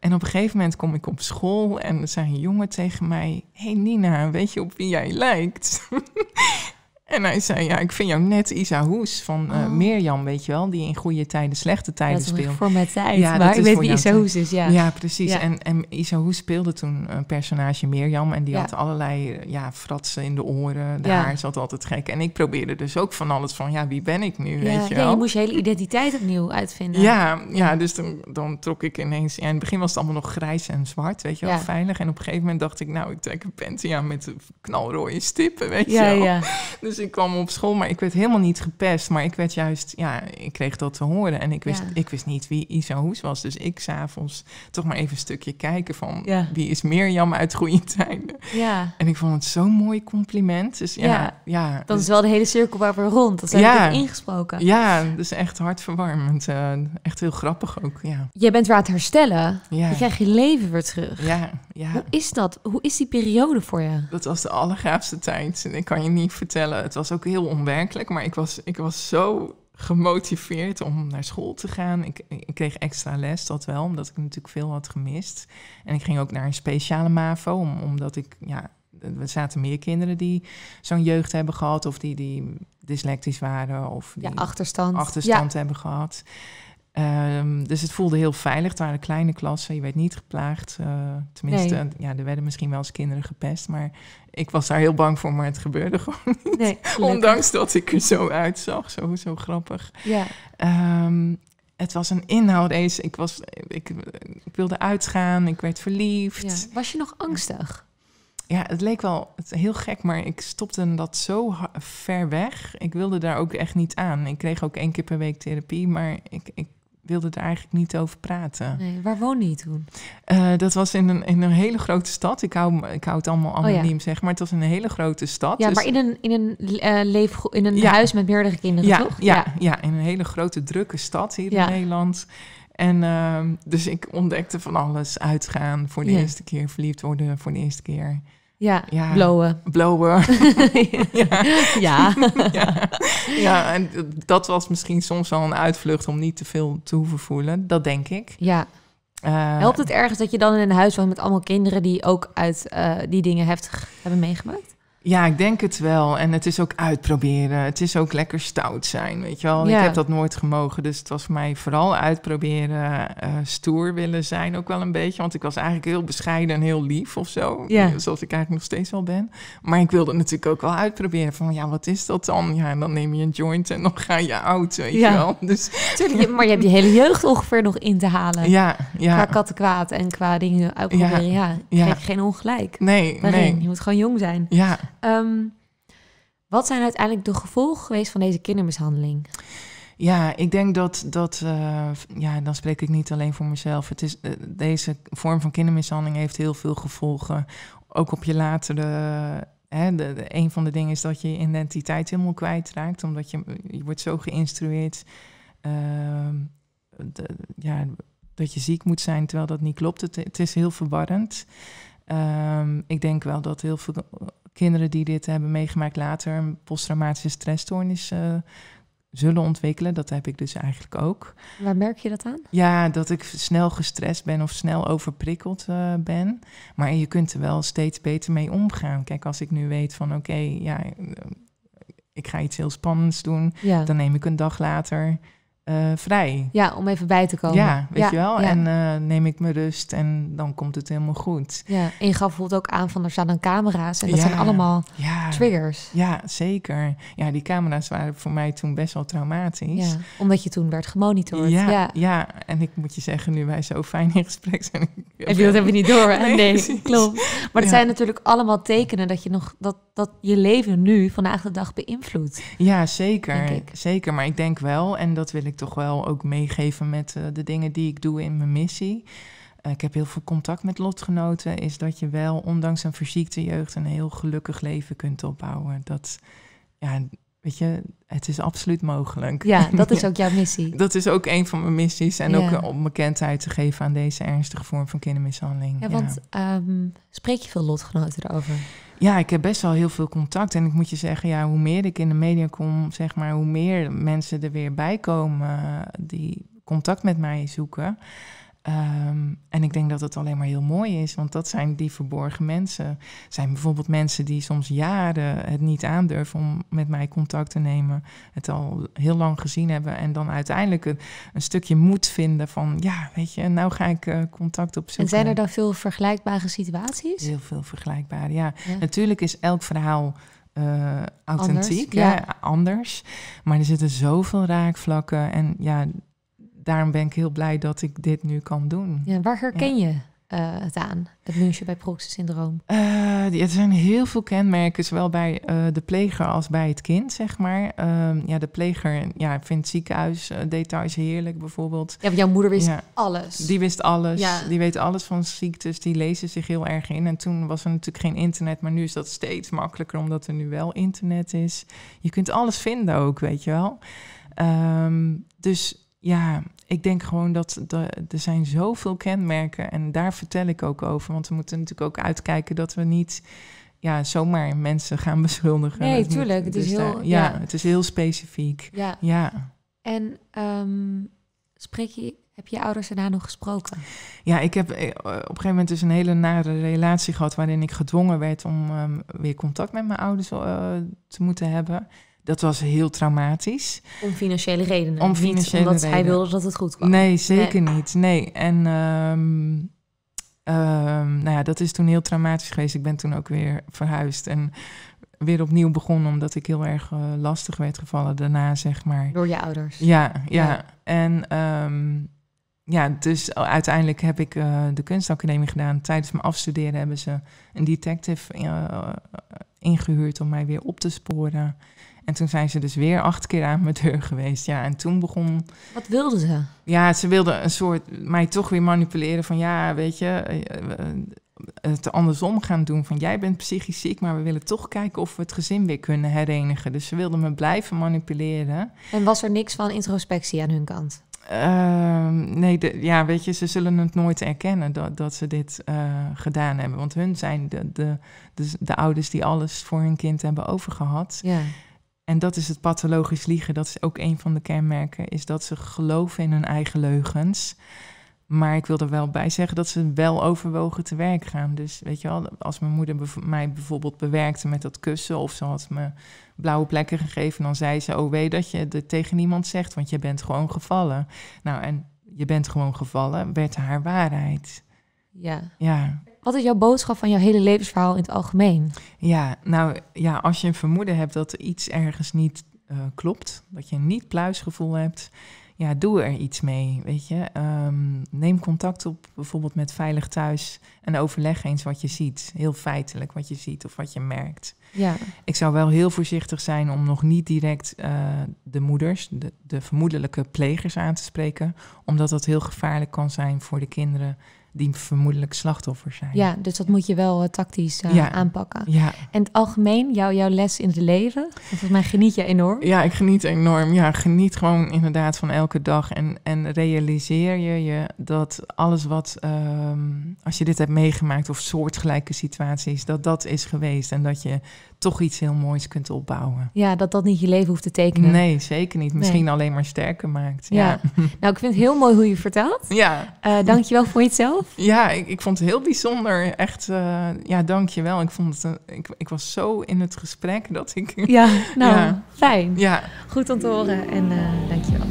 En op een gegeven moment kom ik op school en er zijn jongen tegen mij: Hé hey Nina, weet je op wie jij lijkt? En hij zei, ja, ik vind jou net Isa Hoes van eh, oh. Mirjam, weet je wel, die in goede tijden slechte tijden speelde Dat voor mijn tijd, ja, maar ik weet wie Isa Hoes is, ja. Ja, precies. En, en Isa Hoes speelde toen een personage Mirjam en die had allerlei eh, ja, fratsen in de oren, de haar zat altijd gek. En ik probeerde dus ook van alles van, ja, wie ben ik nu, weet je wel. Ja, je moest je hele identiteit opnieuw uitvinden. Ja, ja dus dan, dan trok ik ineens, ja, in het begin was het allemaal nog grijs en zwart, weet je wel, veilig. En op een gegeven moment dacht ik, nou, ik trek een panty aan met knalrooie stippen, weet je wel. Ja. Dus dus ik kwam op school, maar ik werd helemaal niet gepest. Maar ik werd juist, ja, ik kreeg dat te horen. En ik wist, ik wist niet wie Isa Hoes was. Dus ik s'avonds toch maar even een stukje kijken van wie is Mirjam uit Goede Tijden. Ja. En ik vond het zo'n mooi compliment. Dus ja, ja. ja dat is dus wel de hele cirkel waar we rond. Dat zijn ja. ingesproken. Ja, dus echt hartverwarmend. Eh, echt heel grappig ook, ja. Jij bent weer aan het herstellen. Je krijgt je leven weer terug. Ja, ja. Hoe is dat? Hoe is die periode voor je? Dat was de allergaafste tijd. En ik kan je niet vertellen het was ook heel onwerkelijk, maar ik was, ik was zo gemotiveerd om naar school te gaan. Ik, ik, kreeg extra les, dat wel, omdat ik natuurlijk veel had gemist. En ik ging ook naar een speciale MAVO, omdat ik, ja, er zaten meer kinderen die zo'n jeugd hebben gehad, of die, die dyslectisch waren, of die achterstand, achterstand hebben gehad. Ehm, dus het voelde heel veilig. Het waren kleine klassen, je werd niet geplaagd. Eh, tenminste, ja, er werden misschien wel eens kinderen gepest. Maar ik was daar heel bang voor, maar het gebeurde gewoon niet. Nee, Ondanks dat ik er zo uitzag, zo, zo grappig. Ja. Ehm, het was een inhoud Ik, was, ik, ik, wilde uitgaan, ik werd verliefd. Was je nog angstig? Ja, het leek wel het, heel gek, maar ik stopte dat zo ver weg. Ik wilde daar ook echt niet aan. Ik kreeg ook één keer per week therapie, maar ik, ik wilde er eigenlijk niet over praten. Nee, waar woonde je toen? Eh, dat was in een, in een hele grote stad. Ik hou, ik hou het allemaal oh anoniem, zeg maar. Het was een hele grote stad. Ja, dus maar in een, in een, uh, in een huis met meerdere kinderen, ja, toch? Ja, ja. in een hele grote, drukke stad hier in Nederland. En ehm, dus ik ontdekte van alles. Uitgaan, voor de eerste keer verliefd worden, voor de eerste keer ja, ja blowen. ja. Ja. ja. en dat was misschien soms wel een uitvlucht om niet te veel te hoeven voelen. Dat denk ik. Ja. Eh, Helpt het ergens dat je dan in een huis woont met allemaal kinderen die ook uit eh, die dingen heftig hebben meegemaakt? Ja, ik denk het wel. En het is ook uitproberen. Het is ook lekker stout zijn, weet je wel. Ik heb dat nooit gemogen. Dus het was voor mij vooral uitproberen, eh, stoer willen zijn ook wel een beetje. Want ik was eigenlijk heel bescheiden en heel lief of zo. Ja. Zoals ik eigenlijk nog steeds wel ben. Maar ik wilde natuurlijk ook wel uitproberen van, ja, wat is dat dan? Ja, en dan neem je een joint en dan ga je oud, weet ja. je wel. Dus... maar je hebt je hele jeugd ongeveer nog in te halen. Ja, ja. Qua kattenkwaad en qua dingen uitproberen. Ja, geen ongelijk. Nee, nee. Je moet gewoon jong zijn. Ja. Ehm, wat zijn uiteindelijk de gevolgen geweest van deze kindermishandeling? Ja, ik denk dat dat. Eh, ja, dan spreek ik niet alleen voor mezelf. Het is, eh, deze vorm van kindermishandeling heeft heel veel gevolgen. Ook op je latere. hè, de, een van de dingen is dat je je identiteit helemaal kwijtraakt. Omdat je, je wordt zo geïnstrueerd. Ehm, ja, dat je ziek moet zijn, terwijl dat niet klopt. Het, het is heel verwarrend. Ehm, ik denk wel dat heel veel kinderen die dit hebben meegemaakt later een posttraumatische stressstoornis eh, zullen ontwikkelen. Dat heb ik dus eigenlijk ook. Waar merk je dat aan? Ja, dat ik snel gestrest ben of snel overprikkeld eh, ben. Maar je kunt er wel steeds beter mee omgaan. Kijk, als ik nu weet van oké, ja, ik ga iets heel spannends doen, dan neem ik een dag later eh, vrij. Ja, om even bij te komen. Ja, weet je wel. En eh, neem ik me rust en dan komt het helemaal goed. Ja, en je gaf bijvoorbeeld ook aan van er staan dan camera's en dat ja, zijn allemaal triggers. Ja, zeker. Ja, die camera's waren voor mij toen best wel traumatisch. omdat je toen werd gemonitord. Ja, ja. en ik moet je zeggen, nu wij zo fijn in gesprek zijn. heb je dat hebben niet door? Nee, nee klopt. Maar het zijn natuurlijk allemaal tekenen dat je nog dat, dat je leven nu vandaag de dag beïnvloedt. Ja, zeker. Zeker. Maar ik denk wel, en dat wil ik toch wel ook meegeven met eh, de dingen die ik doe in mijn missie. Eh, ik heb heel veel contact met lotgenoten. Is dat je wel, ondanks een verziekte jeugd, een heel gelukkig leven kunt opbouwen. Dat, ja, weet je, het is absoluut mogelijk. Ja, dat is ook jouw missie. dat is ook een van mijn missies. En ook om bekendheid te geven aan deze ernstige vorm van kindermishandeling. Ja, want ehm, spreek je veel lotgenoten erover? Ja, ik heb best wel heel veel contact. En ik moet je zeggen, ja, hoe meer ik in de media kom, zeg maar, hoe meer mensen er weer bij komen eh, die contact met mij zoeken. Ehm, en ik denk dat het alleen maar heel mooi is, want dat zijn die verborgen mensen. zijn bijvoorbeeld mensen die soms jaren het niet aandurven om met mij contact te nemen, het al heel lang gezien hebben en dan uiteindelijk een, stukje moed vinden van, ja, weet je, nou ga ik uh, contact opzoeken. En zijn er dan veel vergelijkbare situaties? Heel veel vergelijkbare, ja. Natuurlijk is elk verhaal eh, authentiek, anders, Ja, anders. Maar er zitten zoveel raakvlakken. En ja, daarom ben ik heel blij dat ik dit nu kan doen. Ja, waar herken je eh, het aan, het München bij proxy syndroom? Uh, eh, er zijn heel veel kenmerken, zowel bij eh, de pleger als bij het kind, zeg maar. Ehm, ja, de pleger ja, vindt ziekenhuisdetails heerlijk, bijvoorbeeld. Ja, want jouw moeder wist alles. Die wist alles, die weet alles van ziektes, die lezen zich heel erg in. En toen was er natuurlijk geen internet, maar nu is dat steeds makkelijker, omdat er nu wel internet is. Je kunt alles vinden ook, weet je wel. Ehm, dus ja, ik denk gewoon dat er zijn zoveel kenmerken en daar vertel ik ook over. Want we moeten natuurlijk ook uitkijken dat we niet ja, zomaar mensen gaan beschuldigen. Nee, tuurlijk. het, dus is heel, ja, het is heel specifiek. Ja. ja. En um, spreek heb je ouders daarna nog gesproken? Ja, ik heb eh, op een gegeven moment dus een hele nare relatie gehad waarin ik gedwongen werd om ehm, weer contact met mijn ouders eh, te moeten hebben. Dat was heel traumatisch. Om financiële redenen. Om financiële omdat hij wilde dat het goed kwam. Nee, zeker niet. Nee. En ehm, ehm, nou ja, dat is toen heel traumatisch geweest. Ik ben toen ook weer verhuisd en weer opnieuw begonnen omdat ik heel erg eh, lastig werd gevallen daarna, zeg maar. Door je ouders. Ja, ja. En ehm, ja, dus uiteindelijk heb ik eh, de kunstacademie gedaan. Tijdens mijn afstuderen hebben ze een detective eh, ingehuurd om mij weer op te sporen. En toen zijn ze dus weer acht keer aan mijn deur geweest. Ja, en toen begon. Wat wilden ze? Ja, ze wilden een soort mij toch weer manipuleren van ja, weet je, eh, eh, het andersom gaan doen. Van jij bent psychisch ziek, maar we willen toch kijken of we het gezin weer kunnen herenigen. Dus ze wilden me blijven manipuleren. En was er niks van introspectie aan hun kant? Ehm, nee, de, ja, weet je, ze zullen het nooit erkennen dat, dat ze dit eh, gedaan hebben. Want hun zijn de, de, de, de, ouders die alles voor hun kind hebben overgehad. Ja. En dat is het pathologisch liegen. Dat is ook een van de kenmerken. Is dat ze geloven in hun eigen leugens. Maar ik wil er wel bij zeggen dat ze wel overwogen te werk gaan. Dus weet je wel, als mijn moeder mij bijvoorbeeld bewerkte met dat kussen. of ze had me blauwe plekken gegeven. dan zei ze: Oh, weet dat je het tegen niemand zegt. want je bent gewoon gevallen. Nou, en je bent gewoon gevallen, werd haar waarheid. Ja. ja. Wat is jouw boodschap van jouw hele levensverhaal in het algemeen? Ja, nou ja, als je een vermoeden hebt dat er iets ergens niet eh, klopt, dat je een niet-pluisgevoel hebt, ja, doe er iets mee. Weet je, ehm, neem contact op bijvoorbeeld met Veilig Thuis en overleg eens wat je ziet. Heel feitelijk wat je ziet of wat je merkt. Ja. Ik zou wel heel voorzichtig zijn om nog niet direct eh, de moeders, de, de vermoedelijke plegers aan te spreken, omdat dat heel gevaarlijk kan zijn voor de kinderen die vermoedelijk slachtoffer zijn. Ja, dus dat moet je wel eh, tactisch eh, aanpakken. Ja. En het algemeen, jou, jouw les in het leven, volgens mij geniet je enorm. Ja, ik geniet enorm. Ja, geniet gewoon inderdaad van elke dag. En, en realiseer je je dat alles wat, ehm, als je dit hebt meegemaakt of soortgelijke situaties, dat dat is geweest. En dat je toch iets heel moois kunt opbouwen. Ja, dat dat niet je leven hoeft te tekenen. Nee, zeker niet. Misschien alleen maar sterker maakt. Ja. nou ik vind het heel mooi hoe je vertelt. Ja. Uh, eh, dankjewel voor jezelf. Ja, ik, ik vond het heel bijzonder. Echt, uh, ja, dankjewel. Ik, vond het, eh, ik, ik was zo in het gesprek dat ik... Ja, nou, fijn. Ja. Goed om te horen en dankjewel.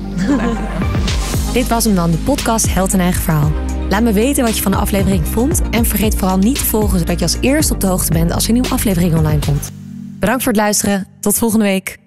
Dit was hem dan, de podcast Held en Eigen Verhaal. Laat me weten wat je van de aflevering vond. En vergeet vooral niet te volgen, zodat je als eerste op de hoogte bent als er een nieuwe aflevering online komt. Bedankt voor het luisteren. Tot volgende week.